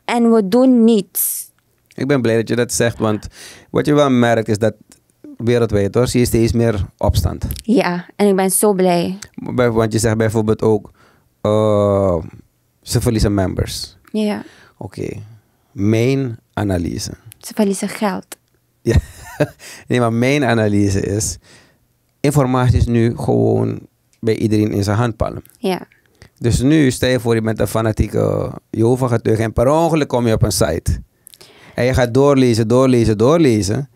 en we doen niets. Ik ben blij dat je dat zegt, want wat je wel merkt is dat wereldwijd hoor, zie je steeds meer opstand. Ja, en ik ben zo blij. Want je zegt bijvoorbeeld ook, eh, ze verliezen members. Ja. Oké, okay. mijn analyse. Ze verliezen geld. Ja. nee, maar mijn analyse is, informatie is nu gewoon bij iedereen in zijn handpalm. Ja. Dus nu sta je voor je met een fanatieke Jehovah-getuige en per ongeluk kom je op een site. En je gaat doorlezen, doorlezen, doorlezen.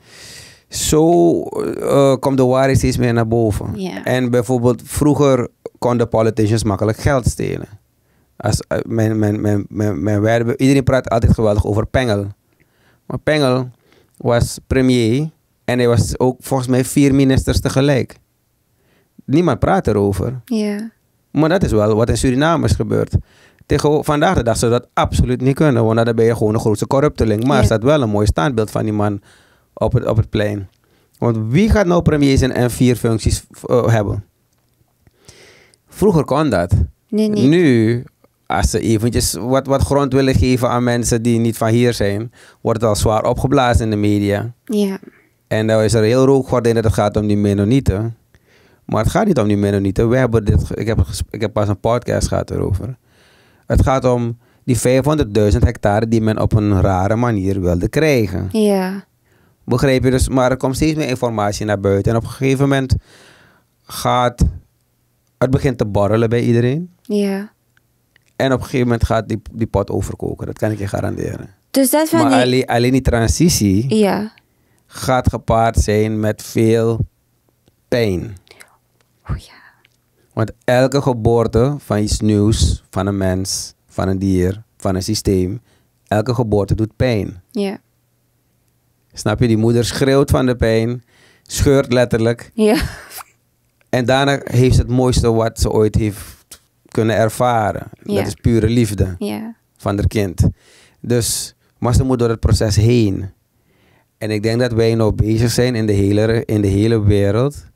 Zo eh, komt de waarheid steeds meer naar boven. En bijvoorbeeld vroeger konden politicians makkelijk geld stelen. Als, uh, men, men, men, men, iedereen praat altijd geweldig over Pengel. Maar Pengel was premier en hij was ook volgens mij vier ministers tegelijk. Niemand praat erover. Ja. Maar dat is wel wat in Suriname is gebeurd. vandaag de dag zou dat absoluut niet kunnen, want dan ben je gewoon een grote corrupteling. Maar er staat wel een mooi standbeeld van die man op het, op het plein. Want wie gaat nou zijn en vier functies eh, hebben? Vroeger kon dat. Nu, als ze eventjes wat, wat grond willen geven aan mensen die niet van hier zijn, wordt het al zwaar opgeblazen in de media. Ja. En dan nou is er heel rookgordijn dat het gaat om die Mennonieten. Maar het gaat niet om die minonieten. We hebben dit, ik, heb, ik heb pas een podcast gehad erover. Het gaat om die 500.000 hectare die men op een rare manier wilde krijgen. Ja. Begreep je dus? Maar er komt steeds meer informatie naar buiten. En op een gegeven moment gaat... Het begint te borrelen bij iedereen. Ja. En op een gegeven moment gaat die, die pot overkoken. Dat kan ik je garanderen. Dus dat van maar Alleen, die transitie... Ja. Gaat gepaard zijn met veel pijn. Oh, ja. Want elke geboorte van iets nieuws, van een mens, van een dier, van een systeem, elke geboorte doet pijn. Ja. Snap je? Die moeder schreeuwt van de pijn, scheurt letterlijk. Ja. En daarna heeft ze het mooiste wat ze ooit heeft kunnen ervaren. Dat is pure liefde ja. van haar kind. Dus, maar ze moet door het proces heen. En ik denk dat wij nou bezig zijn in de hele, in de hele wereld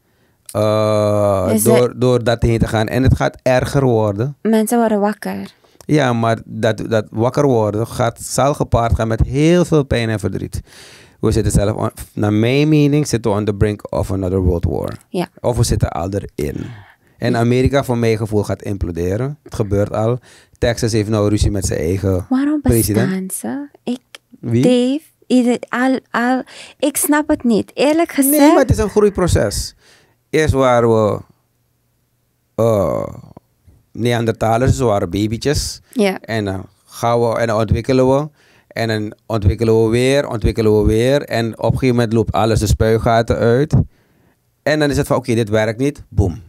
eh, door, door dat heen te gaan. En het gaat erger worden. Mensen worden wakker. Ja, maar dat, dat wakker worden gaat, zal gepaard gaan met heel veel pijn en verdriet. We zitten zelf, naar mijn mening, zitten we on the brink of another world war. Ja. Of we zitten al erin. En Amerika, voor mijn gevoel, gaat imploderen. Het gebeurt al. Texas heeft nou ruzie met zijn eigen president. Waarom bestaan Ik, Wie? Dave, ieder, al, al, ik snap het niet. Eerlijk gezegd... Nee, maar het is een groeiproces. Eerst waren we uh, Neandertalers, ze waren babytjes. En dan eh, gaan we en ontwikkelen we. En dan ontwikkelen we weer, ontwikkelen we weer. En op een gegeven moment loopt alles de spuigaten uit. En dan is het van oké, dit werkt niet. Boom.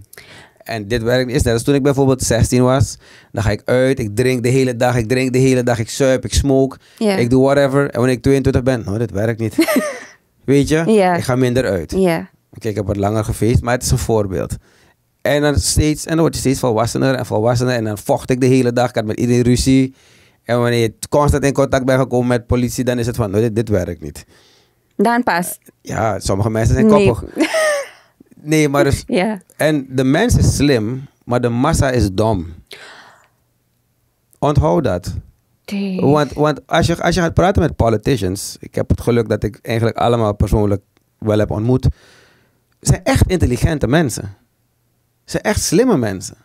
En dit werkt niet. Is als toen ik bijvoorbeeld 16 was. Dan ga ik uit, ik drink de hele dag, ik drink de hele dag, ik suip, ik smoke, ik doe whatever. En wanneer ik 22 ben, nou, dit werkt niet. Weet je? Ik ga minder uit. Ja. Kijk, ik heb wat langer gefeest, maar het is een voorbeeld. En dan, steeds, en dan word je steeds volwassener en volwassener. En dan vocht ik de hele dag. Ik had met iedereen ruzie. En wanneer je constant in contact bent gekomen met politie, dan is het van, dit, dit werkt niet. Dan pas. Ja, sommige mensen zijn koppig. Nee, maar dus... ja. En de mens is slim, maar de massa is dom. Onthoud dat. Nee. Want, want als, je, als je gaat praten met politicians... Ik heb het geluk dat ik eigenlijk allemaal persoonlijk wel heb ontmoet... Ze zijn echt intelligente mensen. Ze zijn echt slimme mensen.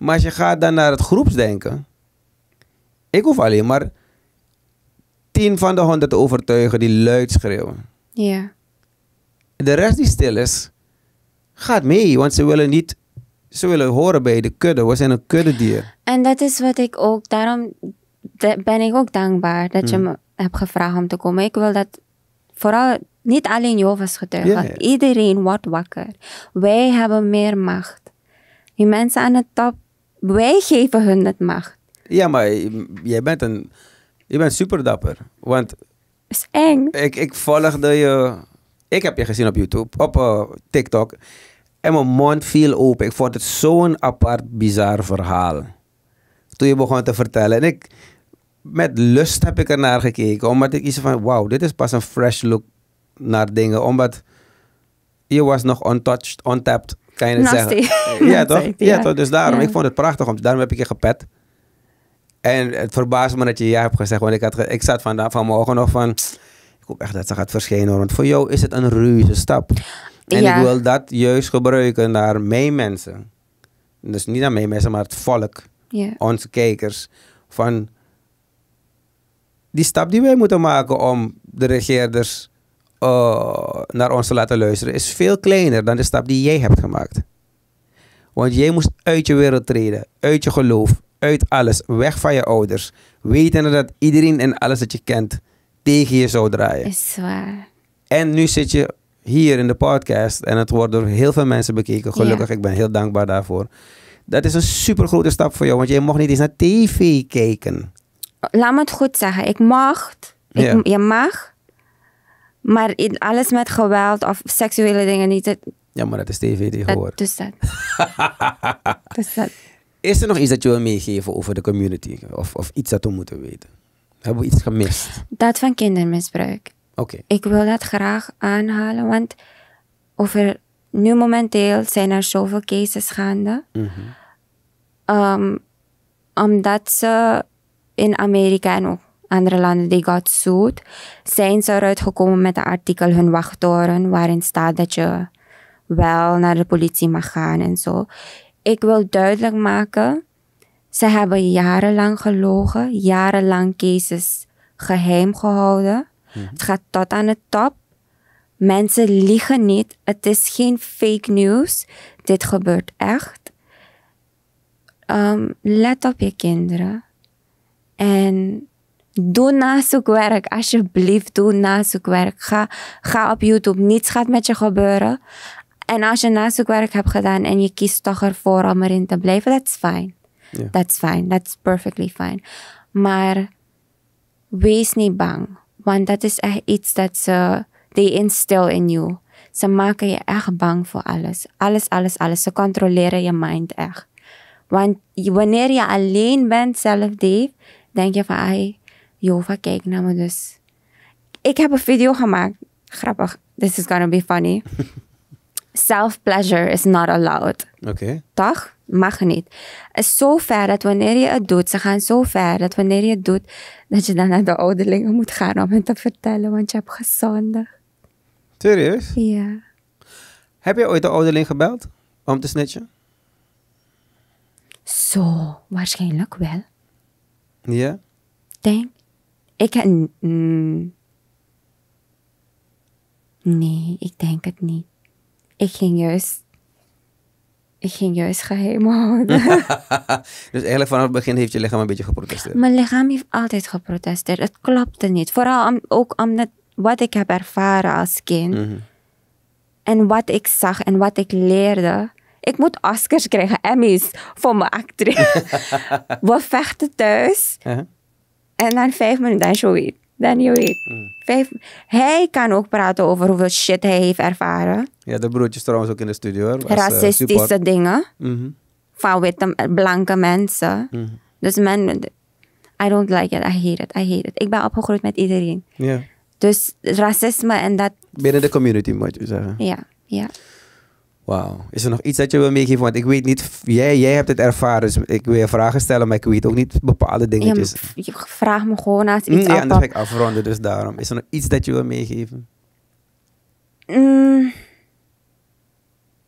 Maar als je gaat dan naar het groepsdenken. Ik hoef alleen maar tien van de honderd te overtuigen die luid schreeuwen. Ja. De rest die stil is, gaat mee. Want ze willen niet ze willen horen bij de kudde. We zijn een kuddedier. En dat is wat ik ook, daarom ben ik ook dankbaar dat je hmm. me hebt gevraagd om te komen. Ik wil dat vooral niet alleen Jehovah's getuigen, iedereen wordt wakker. Wij hebben meer macht. Die mensen aan de top, wij geven hun het macht. Ja, maar jij bent een, je bent super dapper. Want. is eng. Ik, ik volgde je. Ik heb je gezien op YouTube, op eh, TikTok. En mijn mond viel open. Ik vond het zo'n apart, bizar verhaal. Toen je begon te vertellen. En ik, met lust heb ik ernaar gekeken. Omdat ik iets van, wauw, dit is pas een fresh look naar dingen. Omdat je was nog untouched, untapped, kan je zeggen. ja, toch? ja, toch? Dus daarom, ik vond het prachtig. Om, daarom heb ik je gepet. En het verbaast me dat je ja hebt gezegd. Want ik, had, ik zat van, van nog van... Ik hoop echt dat ze gaat verschenen. Want voor jou is het een ruze stap. En ik wil dat juist gebruiken naar mijn mensen. Dus niet naar mijn mensen, maar het volk. Onze kijkers. Van die stap die wij moeten maken om de regeerders eh, naar ons te laten luisteren is veel kleiner dan de stap die jij hebt gemaakt. Want jij moest uit je wereld treden, uit je geloof, uit alles, weg van je ouders. Weten dat iedereen en alles dat je kent tegen je zou draaien. Is waar. En nu zit je hier in de podcast en het wordt door heel veel mensen bekeken. Gelukkig, ik ben heel dankbaar daarvoor. Dat is een super grote stap voor jou, want jij mocht niet eens naar tv kijken. Laat me het goed zeggen. Ik mag. Ik, ja. Je mag maar alles met geweld of seksuele dingen niet. ja, maar dat is tv tegenwoordig. Dus dat. dus dat. Is er nog iets dat je wil meegeven over de community? Of, of iets dat we moeten weten? Hebben we iets gemist? Dat van kindermisbruik. Oké. Ik wil dat graag aanhalen, want over nu momenteel zijn er zoveel cases gaande. Mhm. Ehm, omdat ze in Amerika en ook andere landen die God zoet, zijn ze eruit gekomen met een artikel hun wachttoren waarin staat dat je wel naar de politie mag gaan en zo. Ik wil duidelijk maken, ze hebben jarenlang gelogen, jarenlang cases geheim gehouden. Hmm. Het gaat tot aan de top. Mensen liegen niet. Het is geen fake news. Dit gebeurt echt. Ehm, let op je kinderen. En Doe nazoekwerk, alsjeblieft. Doe nazoekwerk. Ga, ga op YouTube. Niets gaat met je gebeuren. En als je nazoekwerk hebt gedaan en je kiest toch ervoor om erin te blijven, fijn. Dat Yeah. fijn. Dat is perfectly fine. Maar wees niet bang. Want dat is echt iets dat ze, they instill in you. Ze maken je echt bang voor alles. Alles, alles, alles. Ze controleren je mind echt. Want wanneer je alleen bent zelf, Dave, denk je van, ai. Jova kijk naar me dus. Ik heb een video gemaakt. Grappig. This is gonna be funny. Self-pleasure is not allowed. Oké. Toch? Mag niet. is zo ver dat wanneer je het doet, ze gaan zo ver dat wanneer je het doet, dat je dan naar de ouderlingen moet gaan om hen te vertellen, want je hebt gezondig. Serieus? Ja. Heb je ooit de ouderling gebeld om te snitchen? Zo, waarschijnlijk wel. Ja? Denk ik heb... Mm. nee, ik denk het niet. Ik ging juist... Ik ging juist geheim houden. dus eigenlijk vanaf het begin heeft je lichaam een beetje geprotesteerd? Mijn lichaam heeft altijd geprotesteerd. Het klopte niet. Vooral ook omdat wat ik heb ervaren als kind. Mhm. En wat ik zag en wat ik leerde. Ik moet Oscars krijgen, Emmys, voor mijn actrice. We vechten thuis. Uh-huh. En dan vijf minuten, dan show it. Dan je weet. Mm. Vijf, hij kan ook praten over hoeveel shit hij heeft ervaren. Ja, de broertjes trouwens ook in de studio. Hoor, eh, Racistische dingen. Mm Van witte, blanke mensen. Mhm. Dus men... I don't like it. I hate it. I hate it. Ik ben opgegroeid met iedereen. Ja. Dus racisme en dat... Binnen de community, moet je zeggen. Ja, ja. Wauw. Is er nog iets dat je wil meegeven? Want ik weet niet, jij, jij hebt het ervaren, dus ik wil je vragen stellen, maar ik weet ook niet bepaalde dingetjes. Ja, je vraagt me gewoon als iets mm, Ja, dan ga ik afronden, dus daarom. Is er nog iets dat je wil meegeven? Mm,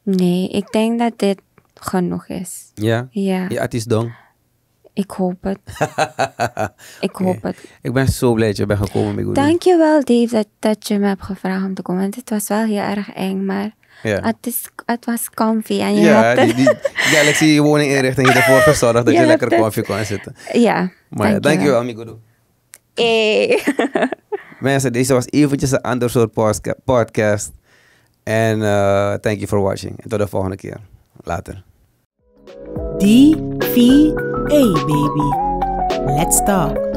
nee, ik denk dat dit genoeg is. Ja? Ja. Ja, het is dan. Ik hoop het. ik hoop het. Ik ben zo blij dat je bent gekomen, Miguel. Dankjewel, Dave, dat, dat je me hebt gevraagd om te komen. het was wel heel erg eng, maar... Yeah. Het, was comfy. En je ja, die, die Galaxy woninginrichting heeft ervoor gezorgd dat je, lekker comfy kon zitten. Ja. Maar ja, dankjewel, amigo. Hey. Eh. Mensen, deze was eventjes een ander soort podcast. En uh, thank you for watching. En tot de volgende keer. Later. D A baby. Let's talk.